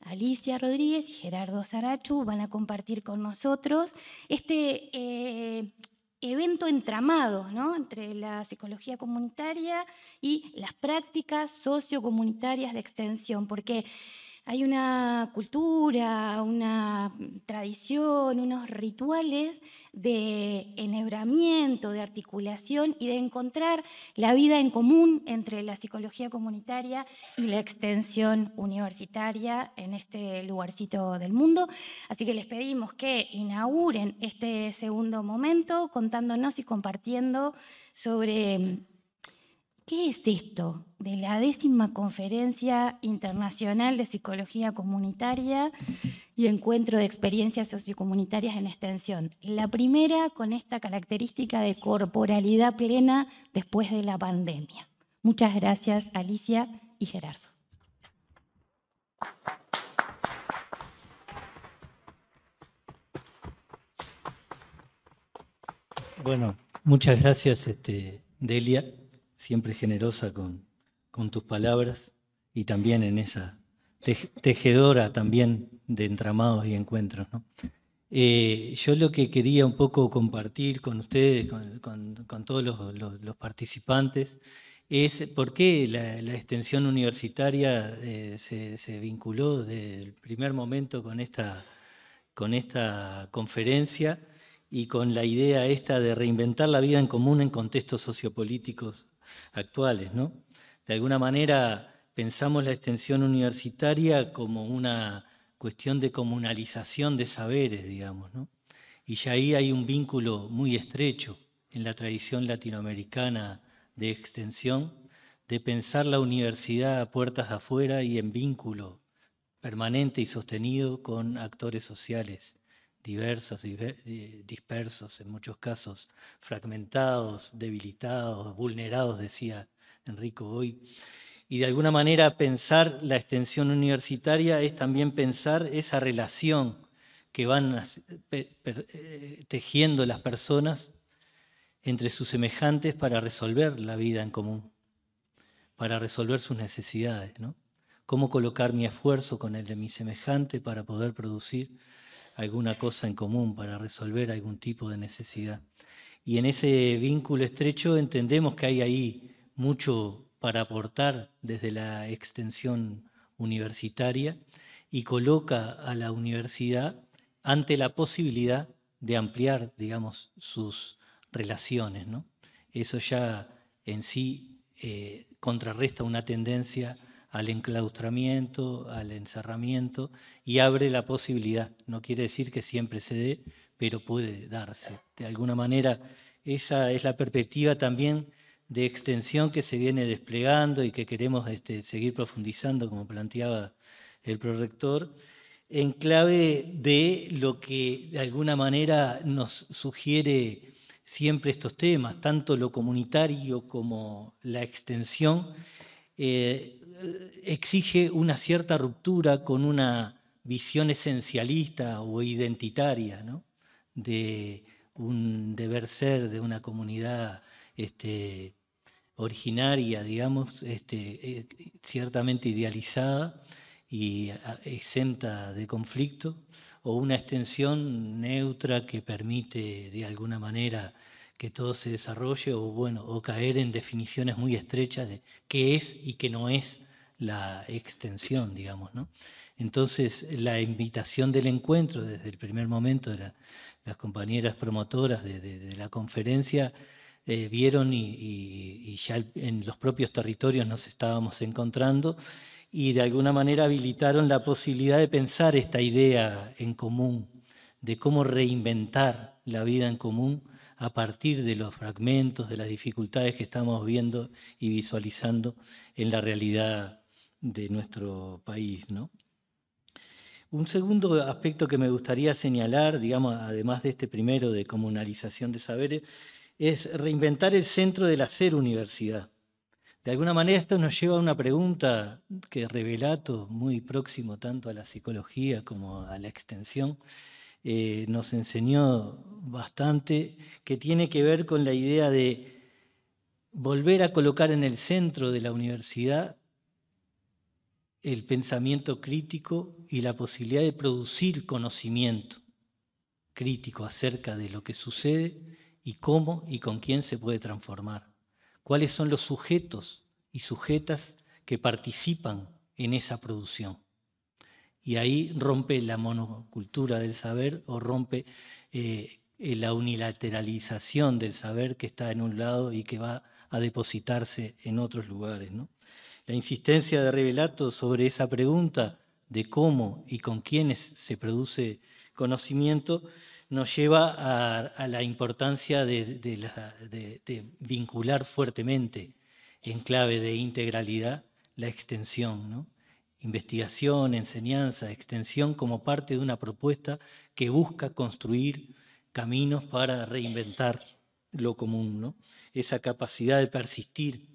Alicia Rodríguez y Gerardo Sarachu van a compartir con nosotros este eh, evento entramado entre la psicología comunitaria y las prácticas sociocomunitarias de extensión, porque hay una cultura, una tradición, unos rituales de enhebramiento, de articulación y de encontrar la vida en común entre la psicología comunitaria y la extensión universitaria en este lugarcito del mundo. Así que les pedimos que inauguren este segundo momento contándonos y compartiendo sobre ¿Qué es esto de la décima conferencia internacional de psicología comunitaria y encuentro de experiencias sociocomunitarias en extensión? La primera con esta característica de corporalidad plena después de la pandemia. Muchas gracias Alicia y Gerardo. Bueno, muchas gracias este, Delia siempre generosa con, tus palabras y también en esa tejedora también de entramados y encuentros. Eh, yo lo que quería un poco compartir con ustedes, con, todos los, participantes, es por qué la, extensión universitaria eh, se, vinculó desde el primer momento con esta, con esta conferencia y con la idea esta de reinventar la vida en común en contextos sociopolíticos actuales. De alguna manera pensamos la extensión universitaria como una cuestión de comunalización de saberes, digamos, y ya ahí hay un vínculo muy estrecho en la tradición latinoamericana de extensión, de pensar la universidad a puertas afuera y en vínculo permanente y sostenido con actores sociales diversos, dispersos, en muchos casos fragmentados, debilitados, vulnerados, decía Enrico hoy. Y de alguna manera pensar la extensión universitaria es también pensar esa relación que van eh, tejiendo las personas entre sus semejantes para resolver la vida en común, para resolver sus necesidades, ¿no? Cómo colocar mi esfuerzo con el de mi semejante para poder producir alguna cosa en común, para resolver algún tipo de necesidad. Y en ese vínculo estrecho entendemos que hay ahí mucho para aportar desde la extensión universitaria y coloca a la universidad ante la posibilidad de ampliar, digamos, sus relaciones. ¿no? Eso ya en sí eh, contrarresta una tendencia al enclaustramiento, al encerramiento, y abre la posibilidad. No quiere decir que siempre se dé, pero puede darse. De alguna manera, esa es la perspectiva también de extensión que se viene desplegando y que queremos este, seguir profundizando, como planteaba el prorector, en clave de lo que de alguna manera nos sugiere siempre estos temas, tanto lo comunitario como la extensión, eh, exige una cierta ruptura con una visión esencialista o identitaria de un deber ser de una comunidad este, originaria, digamos, este, eh, ciertamente idealizada y exenta de conflicto, o una extensión neutra que permite de alguna manera que todo se desarrolle o, bueno, o caer en definiciones muy estrechas de qué es y qué no es la extensión, digamos. Entonces, la invitación del encuentro desde el primer momento de las compañeras promotoras de, la conferencia eh, vieron y, ya en los propios territorios nos estábamos encontrando y de alguna manera habilitaron la posibilidad de pensar esta idea en común, de cómo reinventar la vida en común a partir de los fragmentos, de las dificultades que estamos viendo y visualizando en la realidad de nuestro país. Un segundo aspecto que me gustaría señalar, digamos, además de este primero de comunalización de saberes, es reinventar el centro de la ser universidad. De alguna manera esto nos lleva a una pregunta que revelato muy próximo tanto a la psicología como a la extensión, eh, nos enseñó bastante, que tiene que ver con la idea de volver a colocar en el centro de la universidad el pensamiento crítico y la posibilidad de producir conocimiento crítico acerca de lo que sucede y cómo y con quién se puede transformar. ¿Cuáles son los sujetos y sujetas que participan en esa producción? y ahí rompe la monocultura del saber o rompe eh, la unilateralización del saber que está en un lado y que va a depositarse en otros lugares. La insistencia de Revelato sobre esa pregunta de cómo y con quiénes se produce conocimiento nos lleva a, la importancia de, de, vincular fuertemente en clave de integralidad la extensión. ¿no? investigación, enseñanza, extensión como parte de una propuesta que busca construir caminos para reinventar lo común, ¿no? esa capacidad de persistir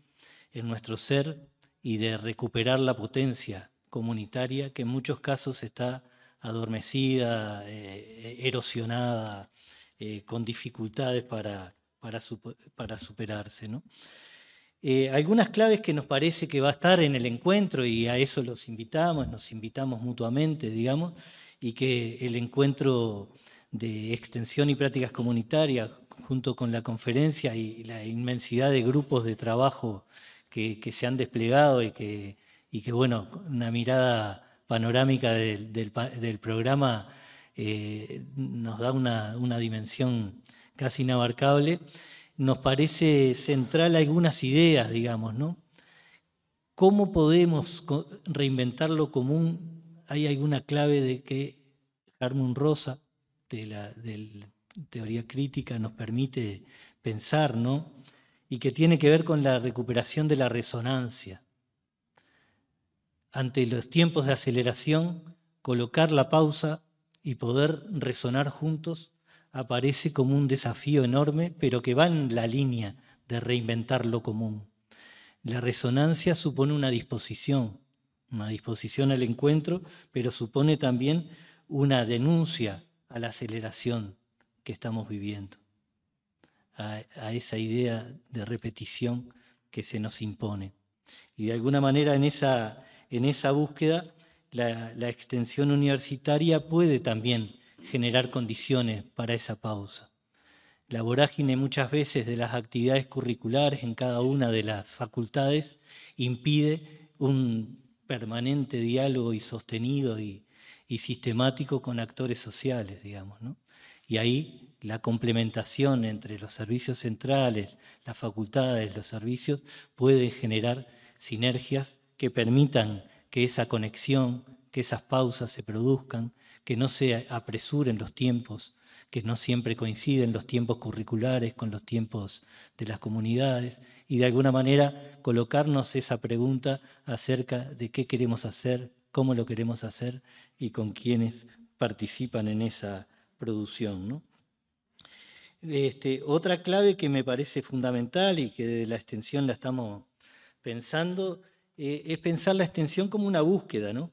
en nuestro ser y de recuperar la potencia comunitaria que en muchos casos está adormecida, eh, erosionada, eh, con dificultades para, para, para superarse. ¿no? Eh, algunas claves que nos parece que va a estar en el encuentro y a eso los invitamos, nos invitamos mutuamente, digamos, y que el encuentro de extensión y prácticas comunitarias junto con la conferencia y la inmensidad de grupos de trabajo que, se han desplegado y que, y que, bueno, una mirada panorámica del, programa eh, nos da una, una dimensión casi inabarcable nos parece central algunas ideas, digamos, ¿no? ¿Cómo podemos reinventar lo común? Hay alguna clave de que Carmen Rosa, de la, de teoría crítica, nos permite pensar, ¿no? Y que tiene que ver con la recuperación de la resonancia. Ante los tiempos de aceleración, colocar la pausa y poder resonar juntos aparece como un desafío enorme, pero que va en la línea de reinventar lo común. La resonancia supone una disposición, una disposición al encuentro, pero supone también una denuncia a la aceleración que estamos viviendo, a, esa idea de repetición que se nos impone. Y de alguna manera en esa, en esa búsqueda, la extensión universitaria puede también generar condiciones para esa pausa. La vorágine muchas veces de las actividades curriculares en cada una de las facultades impide un permanente diálogo y sostenido y, sistemático con actores sociales, digamos. Y ahí la complementación entre los servicios centrales, las facultades, los servicios, puede generar sinergias que permitan que esa conexión, que esas pausas se produzcan, que no se apresuren los tiempos, que no siempre coinciden los tiempos curriculares con los tiempos de las comunidades y de alguna manera colocarnos esa pregunta acerca de qué queremos hacer, cómo lo queremos hacer y con quiénes participan en esa producción. ¿no? Este, otra clave que me parece fundamental y que de la extensión la estamos pensando eh, es pensar la extensión como una búsqueda, ¿no?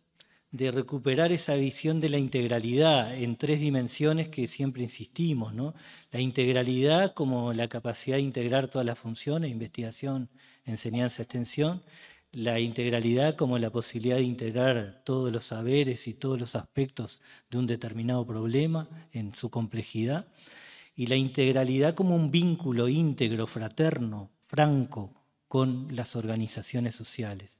de recuperar esa visión de la integralidad en tres dimensiones que siempre insistimos, ¿no? La integralidad como la capacidad de integrar todas las funciones, investigación, enseñanza, extensión, la integralidad como la posibilidad de integrar todos los saberes y todos los aspectos de un determinado problema en su complejidad, y la integralidad como un vínculo íntegro, fraterno, franco con las organizaciones sociales,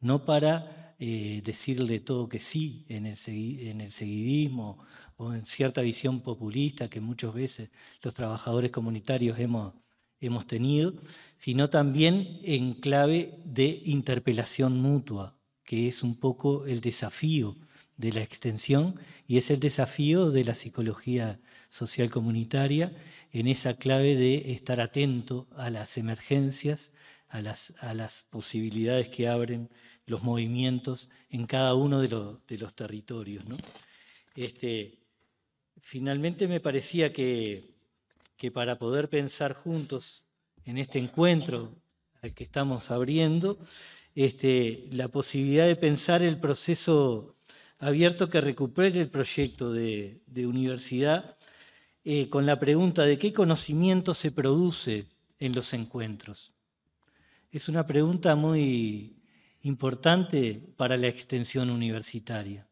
no para eh, decirle todo que sí en el, seguidismo o en cierta visión populista que muchas veces los trabajadores comunitarios hemos, hemos tenido, sino también en clave de interpelación mutua, que es un poco el desafío de la extensión y es el desafío de la psicología social comunitaria en esa clave de estar atento a las emergencias, a las, a las posibilidades que abren los movimientos en cada uno de, los territorios. Este, finalmente me parecía que, para poder pensar juntos en este encuentro al que estamos abriendo, este, la posibilidad de pensar el proceso abierto que recupere el proyecto de, universidad eh, con la pregunta de qué conocimiento se produce en los encuentros. Es una pregunta muy, importante para la extensión universitaria.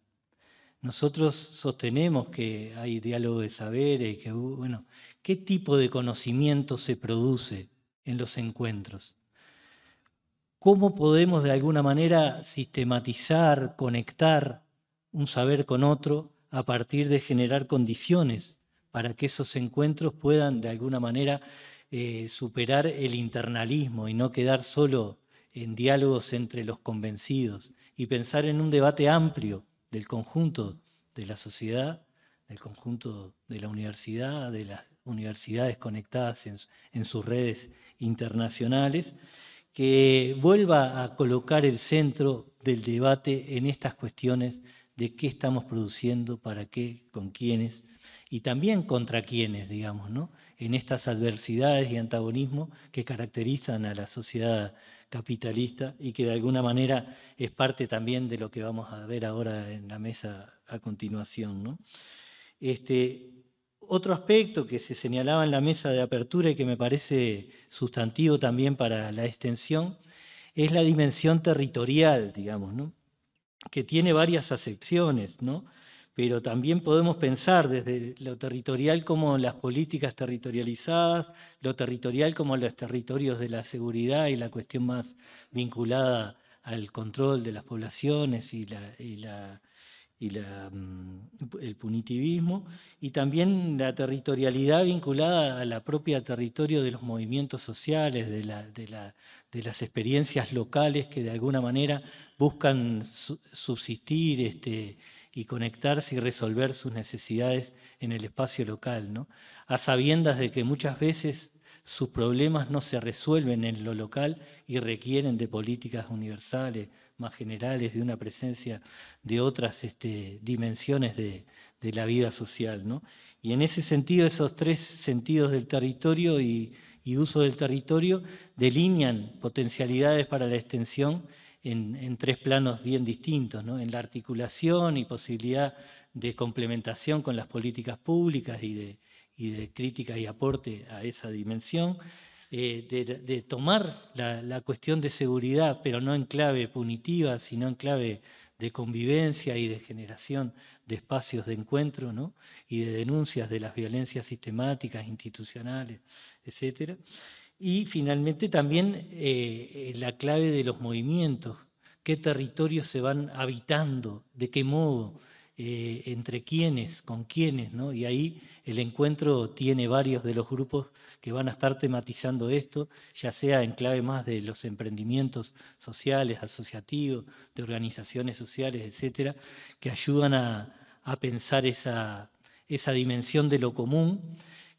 Nosotros sostenemos que hay diálogo de saberes, que, bueno, ¿qué tipo de conocimiento se produce en los encuentros? ¿Cómo podemos de alguna manera sistematizar, conectar un saber con otro a partir de generar condiciones para que esos encuentros puedan de alguna manera eh, superar el internalismo y no quedar solo en diálogos entre los convencidos y pensar en un debate amplio del conjunto de la sociedad, del conjunto de la universidad, de las universidades conectadas en, sus redes internacionales, que vuelva a colocar el centro del debate en estas cuestiones de qué estamos produciendo, para qué, con quiénes y también contra quiénes, digamos, ¿no? En estas adversidades y antagonismos que caracterizan a la sociedad capitalista y que de alguna manera es parte también de lo que vamos a ver ahora en la mesa a continuación. Este, otro aspecto que se señalaba en la mesa de apertura y que me parece sustantivo también para la extensión es la dimensión territorial, digamos, que tiene varias acepciones, ¿no? pero también podemos pensar desde lo territorial como las políticas territorializadas, lo territorial como los territorios de la seguridad y la cuestión más vinculada al control de las poblaciones y, mm, el punitivismo, y también la territorialidad vinculada a la propia territorio de los movimientos sociales, de, de, de las experiencias locales que de alguna manera buscan subsistir. Este, y conectarse y resolver sus necesidades en el espacio local, ¿no? A sabiendas de que muchas veces sus problemas no se resuelven en lo local y requieren de políticas universales, más generales, de una presencia de otras este, dimensiones de, la vida social. ¿no? Y en ese sentido, esos tres sentidos del territorio y, y uso del territorio delinean potencialidades para la extensión en, tres planos bien distintos, ¿no? en la articulación y posibilidad de complementación con las políticas públicas y de, de crítica y aporte a esa dimensión, eh, de, tomar la, la, cuestión de seguridad, pero no en clave punitiva, sino en clave de convivencia y de generación de espacios de encuentro ¿no? y de denuncias de las violencias sistemáticas, institucionales, etcétera. Y finalmente también eh, eh, la clave de los movimientos, qué territorios se van habitando, de qué modo, eh, entre quiénes, con quiénes, Y ahí el encuentro tiene varios de los grupos que van a estar tematizando esto, ya sea en clave más de los emprendimientos sociales, asociativos, de organizaciones sociales, etcétera, que ayudan a, pensar esa, esa dimensión de lo común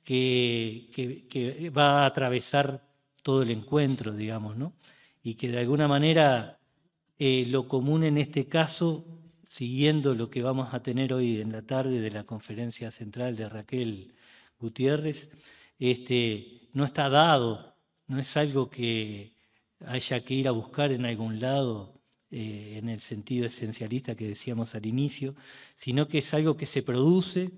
que, va a atravesar todo el encuentro, digamos, ¿no? Y que de alguna manera eh, lo común en este caso, siguiendo lo que vamos a tener hoy en la tarde de la conferencia central de Raquel Gutiérrez, este, no está dado, no es algo que haya que ir a buscar en algún lado eh, en el sentido esencialista que decíamos al inicio, sino que es algo que se produce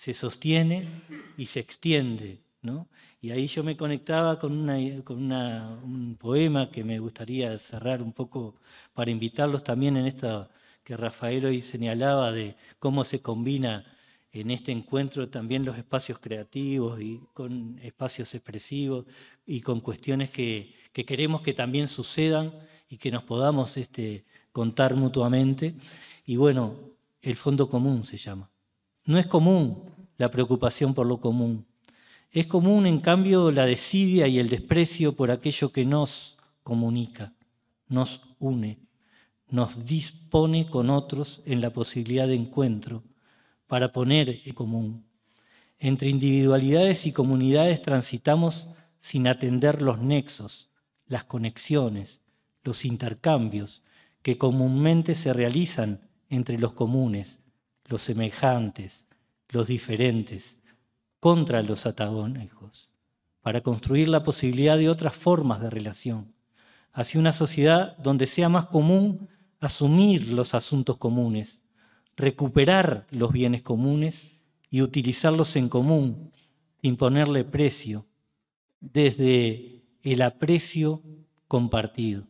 se sostiene y se extiende. ¿no? Y ahí yo me conectaba con, un poema que me gustaría cerrar un poco para invitarlos también en esta que Rafael hoy señalaba de cómo se combina en este encuentro también los espacios creativos y con espacios expresivos y con cuestiones que, que queremos que también sucedan y que nos podamos este, contar mutuamente. Y bueno, el fondo común se llama. No es común la preocupación por lo común. Es común, en cambio, la desidia y el desprecio por aquello que nos comunica, nos une, nos dispone con otros en la posibilidad de encuentro para poner en común. Entre individualidades y comunidades transitamos sin atender los nexos, las conexiones, los intercambios que comúnmente se realizan entre los comunes, los semejantes, los diferentes, contra los atagónicos, para construir la posibilidad de otras formas de relación, hacia una sociedad donde sea más común asumir los asuntos comunes, recuperar los bienes comunes y utilizarlos en común, sin ponerle precio, desde el aprecio compartido.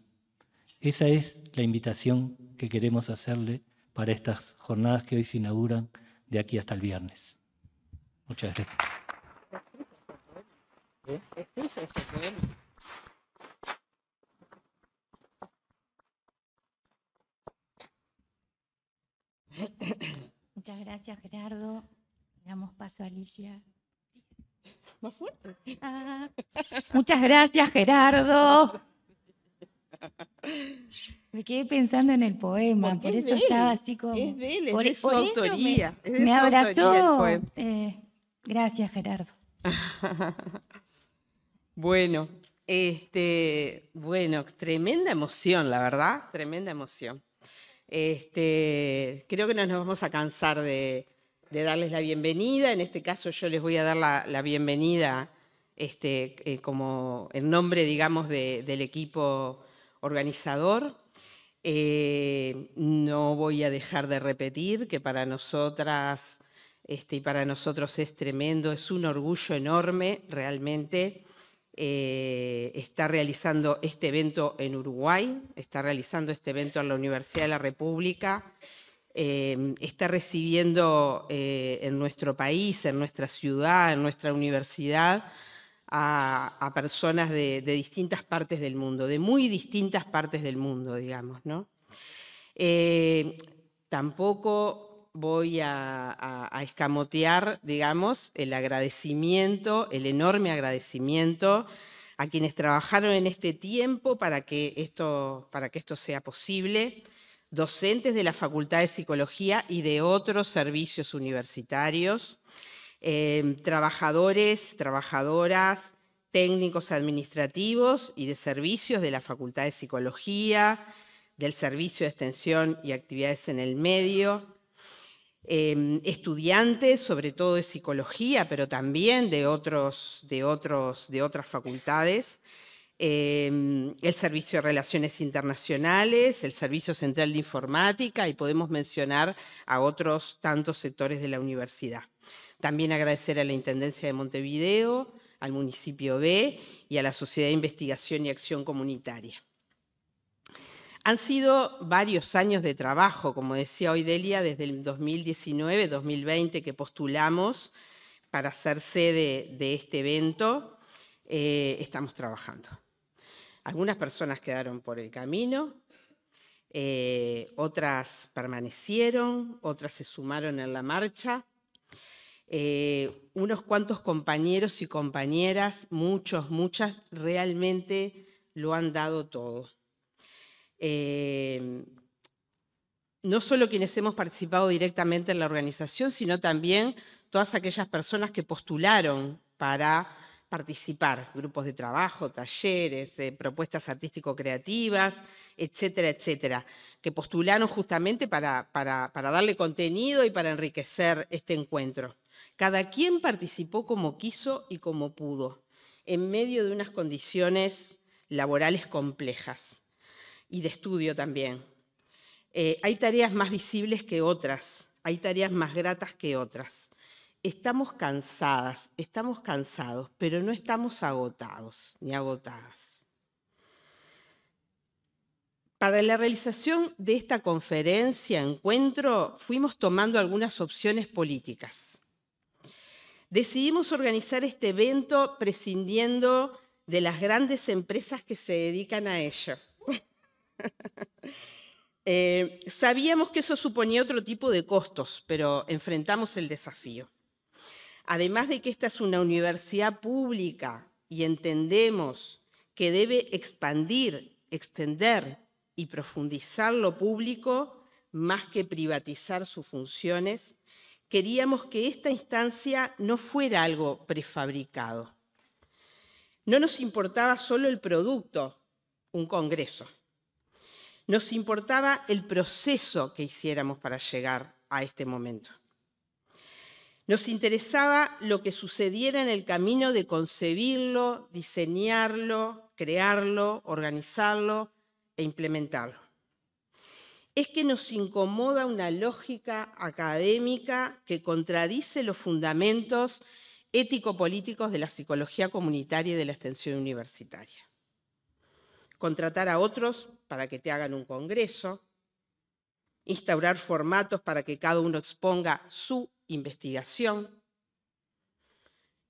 Esa es la invitación que queremos hacerle para estas jornadas que hoy se inauguran de aquí hasta el viernes. Muchas gracias. Muchas gracias, Gerardo. Damos paso a Alicia. Más fuerte. Ah. muchas gracias, Gerardo. me quedé pensando en el poema, por eso estaba así como. Es por, autoría. me, abrazó. gracias, Gerardo. bueno, este, bueno, tremenda emoción, la verdad, tremenda emoción. Este, creo que no nos vamos a cansar de, darles la bienvenida. En este caso, yo les voy a dar la, bienvenida este, eh, como en nombre, digamos, del equipo organizador. Eh, no voy a dejar de repetir que para nosotras este, y para nosotros es tremendo, es un orgullo enorme realmente eh, está realizando este evento en Uruguay, está realizando este evento en la Universidad de la República, em, está recibiendo eh, en nuestro país, en nuestra ciudad, en nuestra universidad, a, personas de, distintas partes del mundo, de muy distintas partes del mundo, digamos, ¿no? Eh, tampoco voy a, escamotear, digamos, el agradecimiento, el enorme agradecimiento a quienes trabajaron en este tiempo para para que esto sea posible, docentes de la Facultad de Psicología y de otros servicios universitarios, Em, trabajadores, trabajadoras, técnicos administrativos y de servicios de la Facultad de Psicología, del Servicio de Extensión y Actividades en el Medio, em, estudiantes, sobre todo de psicología, pero también de, otros, de, otras facultades, em, el Servicio de Relaciones Internacionales, el Servicio Central de Informática y podemos mencionar a otros tantos sectores de la universidad. También agradecer a la Intendencia de Montevideo, al municipio B y a la Sociedad de Investigación y Acción Comunitaria. Han sido varios años de trabajo, como decía hoy Delia, desde el 2019-2020 que postulamos para ser sede de este evento, eh, estamos trabajando. Algunas personas quedaron por el camino, eh, otras permanecieron, otras se sumaron en la marcha. Eh, unos cuantos compañeros y compañeras, muchos, muchas, realmente lo han dado todo. Eh, no solo quienes hemos participado directamente en la organización, sino también todas aquellas personas que postularon para participar, grupos de trabajo, talleres, eh, propuestas artístico-creativas, etcétera, etcétera, que postularon justamente para, para darle contenido y para enriquecer este encuentro. Cada quien participó como quiso y como pudo, en medio de unas condiciones laborales complejas y de estudio también. Eh, hay tareas más visibles que otras, hay tareas más gratas que otras. Estamos cansadas, estamos cansados, pero no estamos agotados ni agotadas. Para la realización de esta conferencia, encuentro, fuimos tomando algunas opciones políticas. Decidimos organizar este evento prescindiendo de las grandes empresas que se dedican a ello. Eh, sabíamos que eso suponía otro tipo de costos, pero enfrentamos el desafío. Además de que esta es una universidad pública y entendemos que debe expandir, extender y profundizar lo público más que privatizar sus funciones, queríamos que esta instancia no fuera algo prefabricado. No nos importaba solo el producto, un congreso. Nos importaba el proceso que hiciéramos para llegar a este momento. Nos interesaba lo que sucediera en el camino de concebirlo, diseñarlo, crearlo, organizarlo e implementarlo es que nos incomoda una lógica académica que contradice los fundamentos ético-políticos de la psicología comunitaria y de la extensión universitaria. Contratar a otros para que te hagan un congreso, instaurar formatos para que cada uno exponga su investigación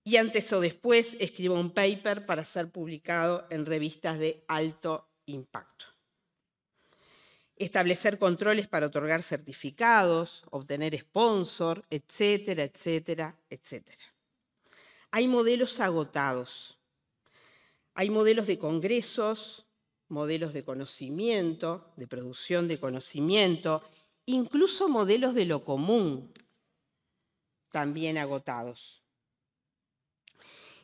y antes o después escriba un paper para ser publicado en revistas de alto impacto establecer controles para otorgar certificados, obtener sponsor, etcétera, etcétera, etcétera. Hay modelos agotados. Hay modelos de congresos, modelos de conocimiento, de producción de conocimiento, incluso modelos de lo común, también agotados.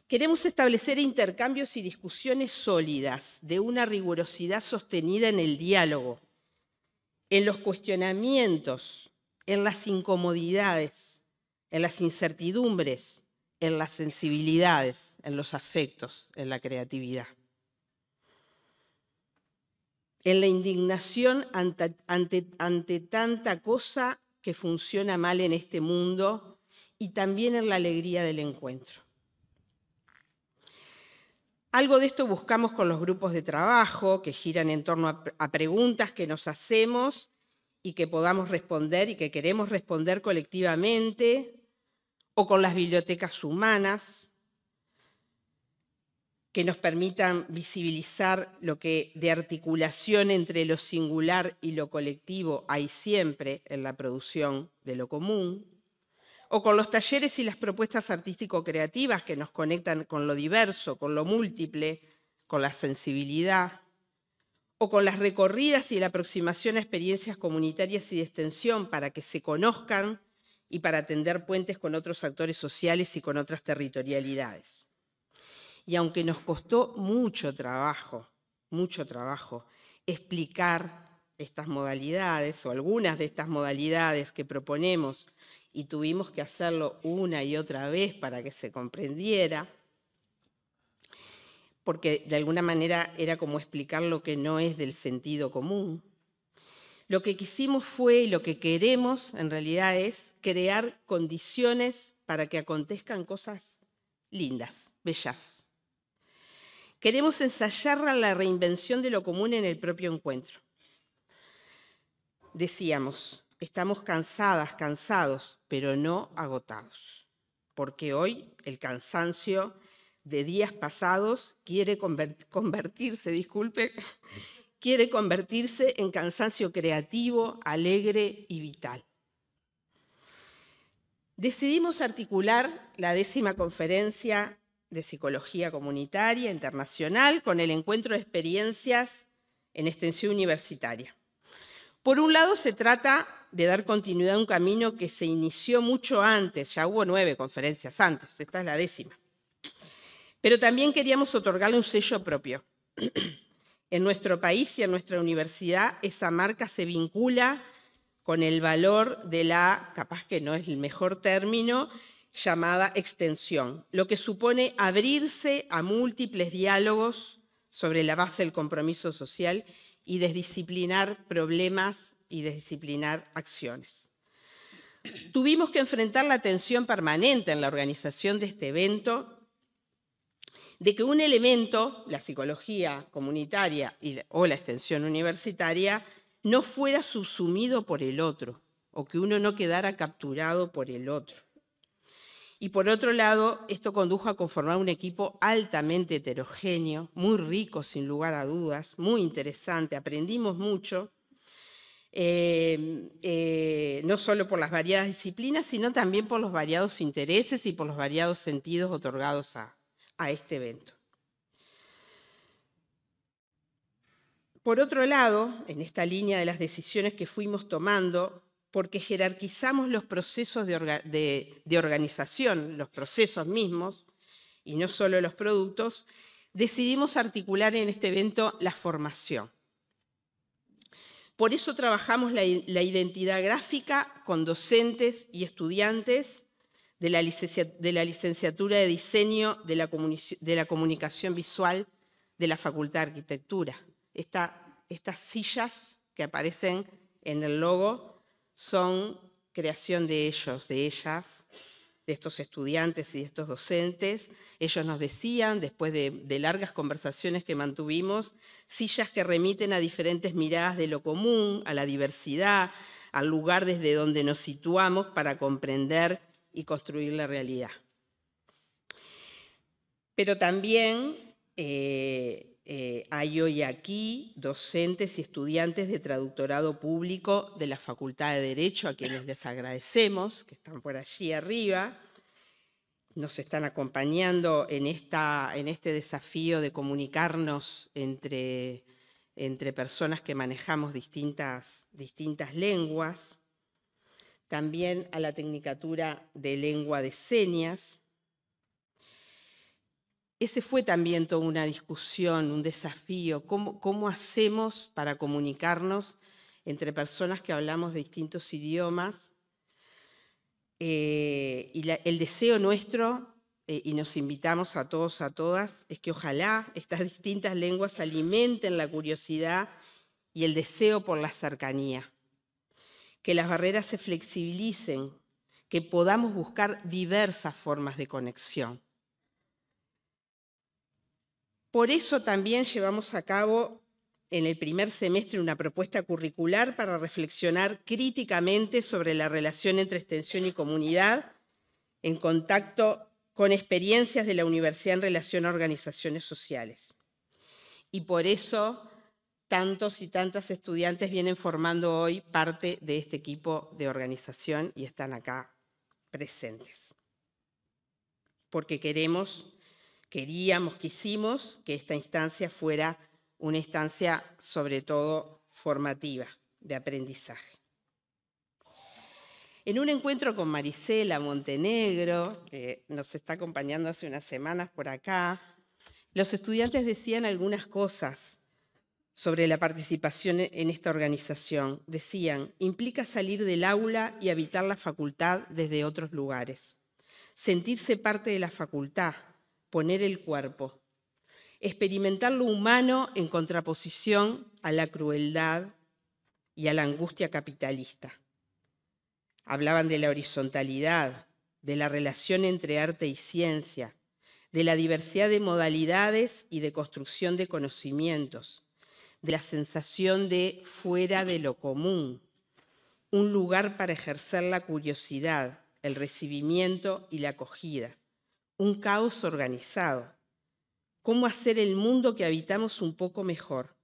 Queremos establecer intercambios y discusiones sólidas, de una rigurosidad sostenida en el diálogo, en los cuestionamientos, en las incomodidades, en las incertidumbres, en las sensibilidades, en los afectos, en la creatividad, en la indignación ante, tanta cosa que funciona mal en este mundo y también en la alegría del encuentro. Algo de esto buscamos con los grupos de trabajo que giran en torno a, preguntas que nos hacemos y que podamos responder y que queremos responder colectivamente, o con las bibliotecas humanas, que nos permitan visibilizar lo que de articulación entre lo singular y lo colectivo hay siempre en la producción de lo común o con los talleres y las propuestas artístico-creativas que nos conectan con lo diverso, con lo múltiple, con la sensibilidad, o con las recorridas y la aproximación a experiencias comunitarias y de extensión para que se conozcan y para tender puentes con otros actores sociales y con otras territorialidades. Y aunque nos costó mucho trabajo, mucho trabajo, explicar estas modalidades o algunas de estas modalidades que proponemos y tuvimos que hacerlo una y otra vez para que se comprendiera, porque de alguna manera era como explicar lo que no es del sentido común. Lo que quisimos fue y lo que queremos en realidad es crear condiciones para que acontezcan cosas lindas, bellas. Queremos ensayar la reinvención de lo común en el propio encuentro. Decíamos, Estamos cansadas, cansados, pero no agotados, porque hoy el cansancio de días pasados quiere convertirse, disculpe, quiere convertirse en cansancio creativo, alegre y vital. Decidimos articular la décima conferencia de Psicología Comunitaria Internacional con el encuentro de experiencias en extensión universitaria. Por un lado, se trata de dar continuidad a un camino que se inició mucho antes, ya hubo nueve conferencias antes, esta es la décima. Pero también queríamos otorgarle un sello propio. En nuestro país y en nuestra universidad esa marca se vincula con el valor de la, capaz que no es el mejor término, llamada extensión, lo que supone abrirse a múltiples diálogos sobre la base del compromiso social y desdisciplinar problemas y desdisciplinar acciones. Tuvimos que enfrentar la tensión permanente en la organización de este evento de que un elemento, la psicología comunitaria o la extensión universitaria, no fuera subsumido por el otro o que uno no quedara capturado por el otro. Y por otro lado, esto condujo a conformar un equipo altamente heterogéneo, muy rico sin lugar a dudas, muy interesante, aprendimos mucho, eh, eh, no solo por las variadas disciplinas, sino también por los variados intereses y por los variados sentidos otorgados a este evento. Por otro lado, en esta línea de las decisiones que fuimos tomando, porque jerarquizamos los procesos de, organización, los procesos mismos, y no solo los productos, decidimos articular en este evento la formación. Por eso trabajamos la, identidad gráfica con docentes y estudiantes de la, de la licenciatura de diseño de la, de la, comunicación visual de la Facultad de Arquitectura. estas sillas que aparecen en el logo son creación de ellos, de ellas, de estos estudiantes y de estos docentes. Ellos nos decían, después de, largas conversaciones que mantuvimos, sillas que remiten a diferentes miradas de lo común, a la diversidad, al lugar desde donde nos situamos para comprender y construir la realidad. Pero también eh, eh, hay hoy aquí docentes y estudiantes de traductorado público de la Facultad de Derecho, a quienes les agradecemos, que están por allí arriba, nos están acompañando en, este desafío de comunicarnos entre, personas que manejamos distintas, distintas lenguas, también a la Tecnicatura de Lengua de Señas, ese fue también toda una discusión, un desafío, cómo, hacemos para comunicarnos entre personas que hablamos de distintos idiomas. Eh, y el deseo nuestro, eh, y nos invitamos a todos, a todas, es que ojalá estas distintas lenguas alimenten la curiosidad y el deseo por la cercanía, que las barreras se flexibilicen, que podamos buscar diversas formas de conexión. Por eso también llevamos a cabo en el primer semestre una propuesta curricular para reflexionar críticamente sobre la relación entre extensión y comunidad en contacto con experiencias de la universidad en relación a organizaciones sociales. Y por eso tantos y tantas estudiantes vienen formando hoy parte de este equipo de organización y están acá presentes. Porque queremos queríamos, quisimos que esta instancia fuera una instancia sobre todo formativa, de aprendizaje. En un encuentro con Marisela Montenegro, que nos está acompañando hace unas semanas por acá, los estudiantes decían algunas cosas sobre la participación en esta organización. Decían, implica salir del aula y habitar la facultad desde otros lugares, sentirse parte de la facultad, poner el cuerpo, experimentar lo humano en contraposición a la crueldad y a la angustia capitalista. Hablaban de la horizontalidad, de la relación entre arte y ciencia, de la diversidad de modalidades y de construcción de conocimientos, de la sensación de fuera de lo común, un lugar para ejercer la curiosidad, el recibimiento y la acogida un caos organizado. Cómo hacer el mundo que habitamos un poco mejor.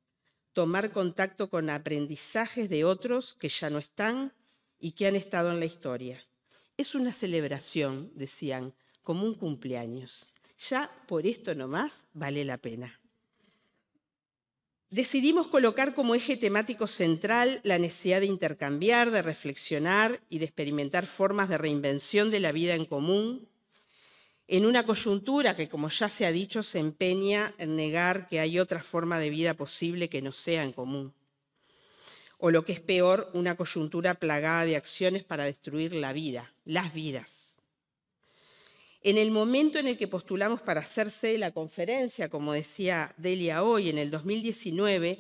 Tomar contacto con aprendizajes de otros que ya no están y que han estado en la historia. Es una celebración, decían, como un cumpleaños. Ya por esto nomás vale la pena. Decidimos colocar como eje temático central la necesidad de intercambiar, de reflexionar y de experimentar formas de reinvención de la vida en común en una coyuntura que, como ya se ha dicho, se empeña en negar que hay otra forma de vida posible que no sea en común. O lo que es peor, una coyuntura plagada de acciones para destruir la vida, las vidas. En el momento en el que postulamos para hacerse la conferencia, como decía Delia hoy, en el 2019,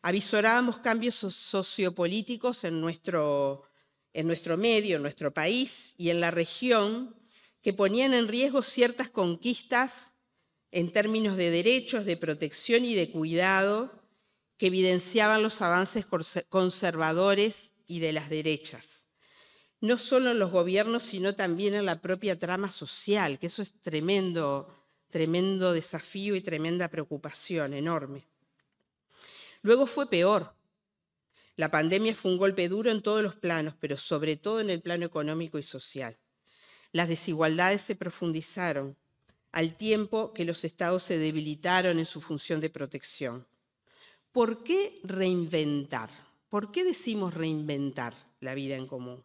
avisorábamos cambios sociopolíticos en nuestro, en nuestro medio, en nuestro país y en la región que ponían en riesgo ciertas conquistas en términos de derechos, de protección y de cuidado que evidenciaban los avances conservadores y de las derechas, no solo en los gobiernos, sino también en la propia trama social, que eso es tremendo, tremendo desafío y tremenda preocupación, enorme. Luego fue peor. La pandemia fue un golpe duro en todos los planos, pero sobre todo en el plano económico y social. Las desigualdades se profundizaron al tiempo que los estados se debilitaron en su función de protección. ¿Por qué reinventar? ¿Por qué decimos reinventar la vida en común?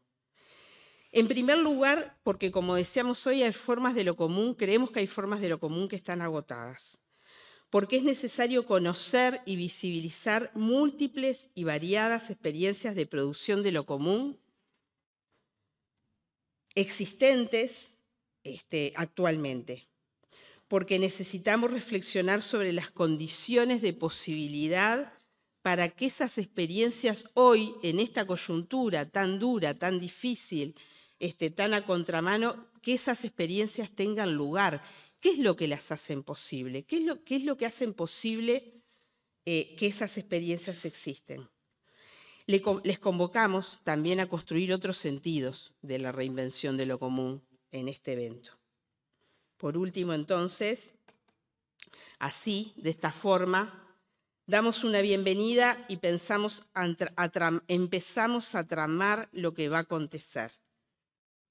En primer lugar, porque como decíamos hoy, hay formas de lo común, creemos que hay formas de lo común que están agotadas. Porque es necesario conocer y visibilizar múltiples y variadas experiencias de producción de lo común existentes este, actualmente, porque necesitamos reflexionar sobre las condiciones de posibilidad para que esas experiencias hoy, en esta coyuntura tan dura, tan difícil, este, tan a contramano, que esas experiencias tengan lugar. ¿Qué es lo que las hace posible? ¿Qué es lo, que hace posible eh, que esas experiencias existen? Les convocamos también a construir otros sentidos de la reinvención de lo común en este evento. Por último, entonces, así, de esta forma, damos una bienvenida y pensamos empezamos a tramar lo que va a acontecer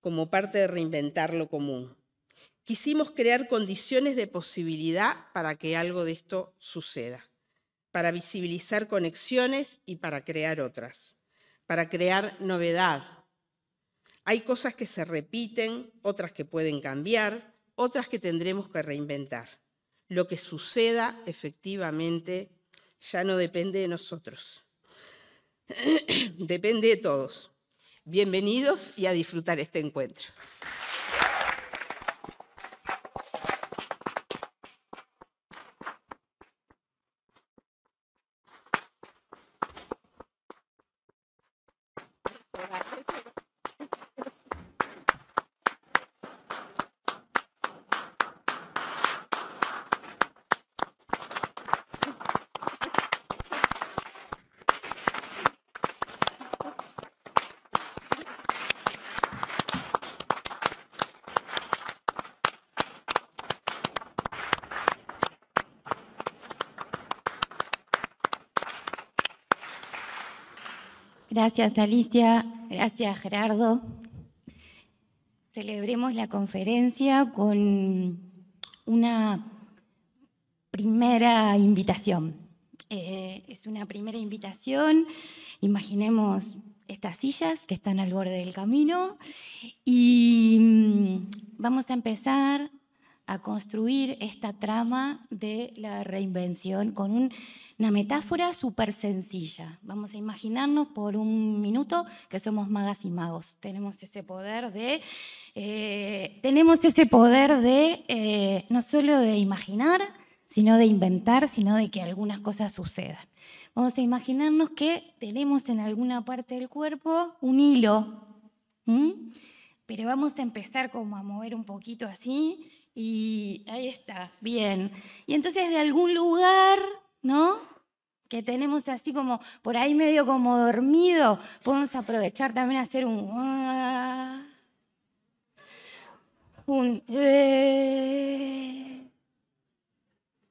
como parte de reinventar lo común. Quisimos crear condiciones de posibilidad para que algo de esto suceda para visibilizar conexiones y para crear otras, para crear novedad. Hay cosas que se repiten, otras que pueden cambiar, otras que tendremos que reinventar. Lo que suceda efectivamente ya no depende de nosotros, depende de todos. Bienvenidos y a disfrutar este encuentro. Gracias Alicia, gracias Gerardo. Celebremos la conferencia con una primera invitación. Eh, es una primera invitación. Imaginemos estas sillas que están al borde del camino y mm, vamos a empezar a construir esta trama de la reinvención con una metáfora súper sencilla. Vamos a imaginarnos por un minuto que somos magas y magos. Tenemos ese poder de, eh, tenemos ese poder de eh, no solo de imaginar, sino de inventar, sino de que algunas cosas sucedan. Vamos a imaginarnos que tenemos en alguna parte del cuerpo un hilo, pero vamos a empezar como a mover un poquito así y ahí está, bien. Y entonces de algún lugar, ¿no? Que tenemos así como por ahí medio como dormido, podemos aprovechar también a hacer un... Ah, un... Eh,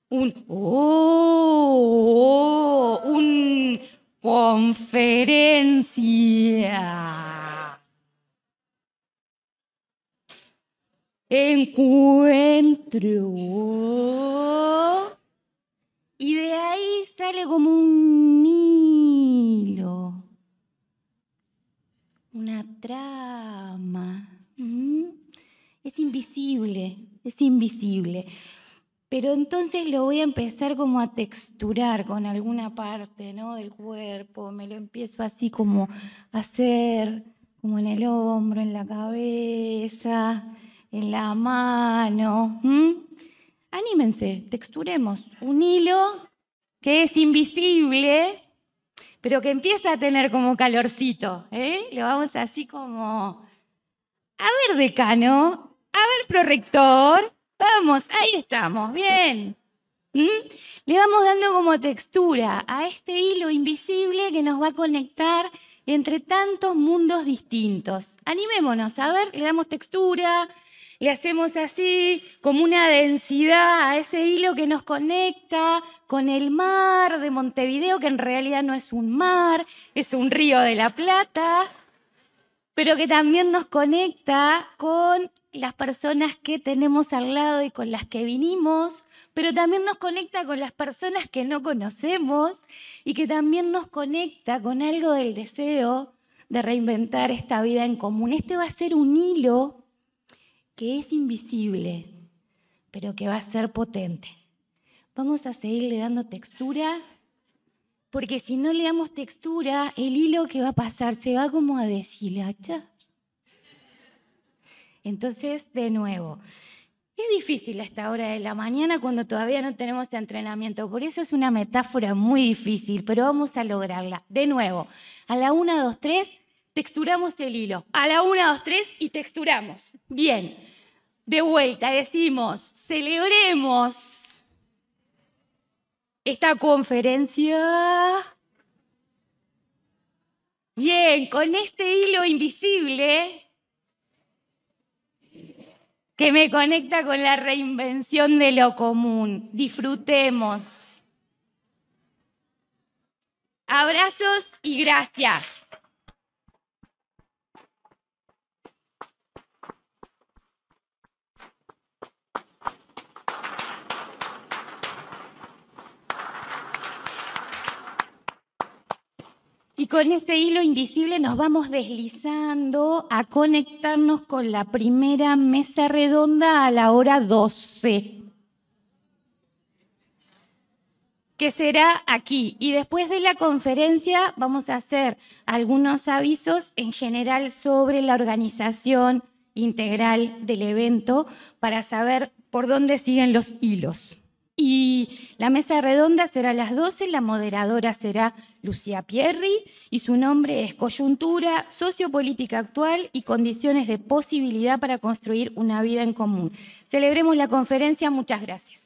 un... Oh, oh, un... Conferencia. encuentro. Y de ahí sale como un hilo, una trama. Es invisible, es invisible. Pero entonces lo voy a empezar como a texturar con alguna parte ¿no? del cuerpo, me lo empiezo así como a hacer, como en el hombro, en la cabeza en la mano. Anímense, texturemos un hilo que es invisible, pero que empieza a tener como calorcito. ¿eh? Lo vamos así como, a ver decano, a ver prorector, vamos, ahí estamos, bien. Le vamos dando como textura a este hilo invisible que nos va a conectar entre tantos mundos distintos. Animémonos, a ver, le damos textura, le hacemos así, como una densidad a ese hilo que nos conecta con el mar de Montevideo, que en realidad no es un mar, es un río de la Plata, pero que también nos conecta con las personas que tenemos al lado y con las que vinimos, pero también nos conecta con las personas que no conocemos y que también nos conecta con algo del deseo de reinventar esta vida en común. Este va a ser un hilo que es invisible, pero que va a ser potente. Vamos a seguirle dando textura, porque si no le damos textura, el hilo que va a pasar se va como a deshilachar. Entonces, de nuevo, es difícil a esta hora de la mañana cuando todavía no tenemos entrenamiento, por eso es una metáfora muy difícil, pero vamos a lograrla. De nuevo, a la 1, 2, 3 texturamos el hilo. A la 1, 2, 3 y texturamos. Bien. De vuelta decimos, celebremos esta conferencia. Bien, con este hilo invisible que me conecta con la reinvención de lo común. Disfrutemos. Abrazos y gracias. Y con ese hilo invisible nos vamos deslizando a conectarnos con la primera mesa redonda a la hora 12, que será aquí. Y después de la conferencia vamos a hacer algunos avisos en general sobre la organización integral del evento para saber por dónde siguen los hilos. Y la mesa redonda será a las 12, la moderadora será Lucía Pierri y su nombre es Coyuntura, Sociopolítica Actual y Condiciones de Posibilidad para Construir una Vida en Común. Celebremos la conferencia, muchas gracias.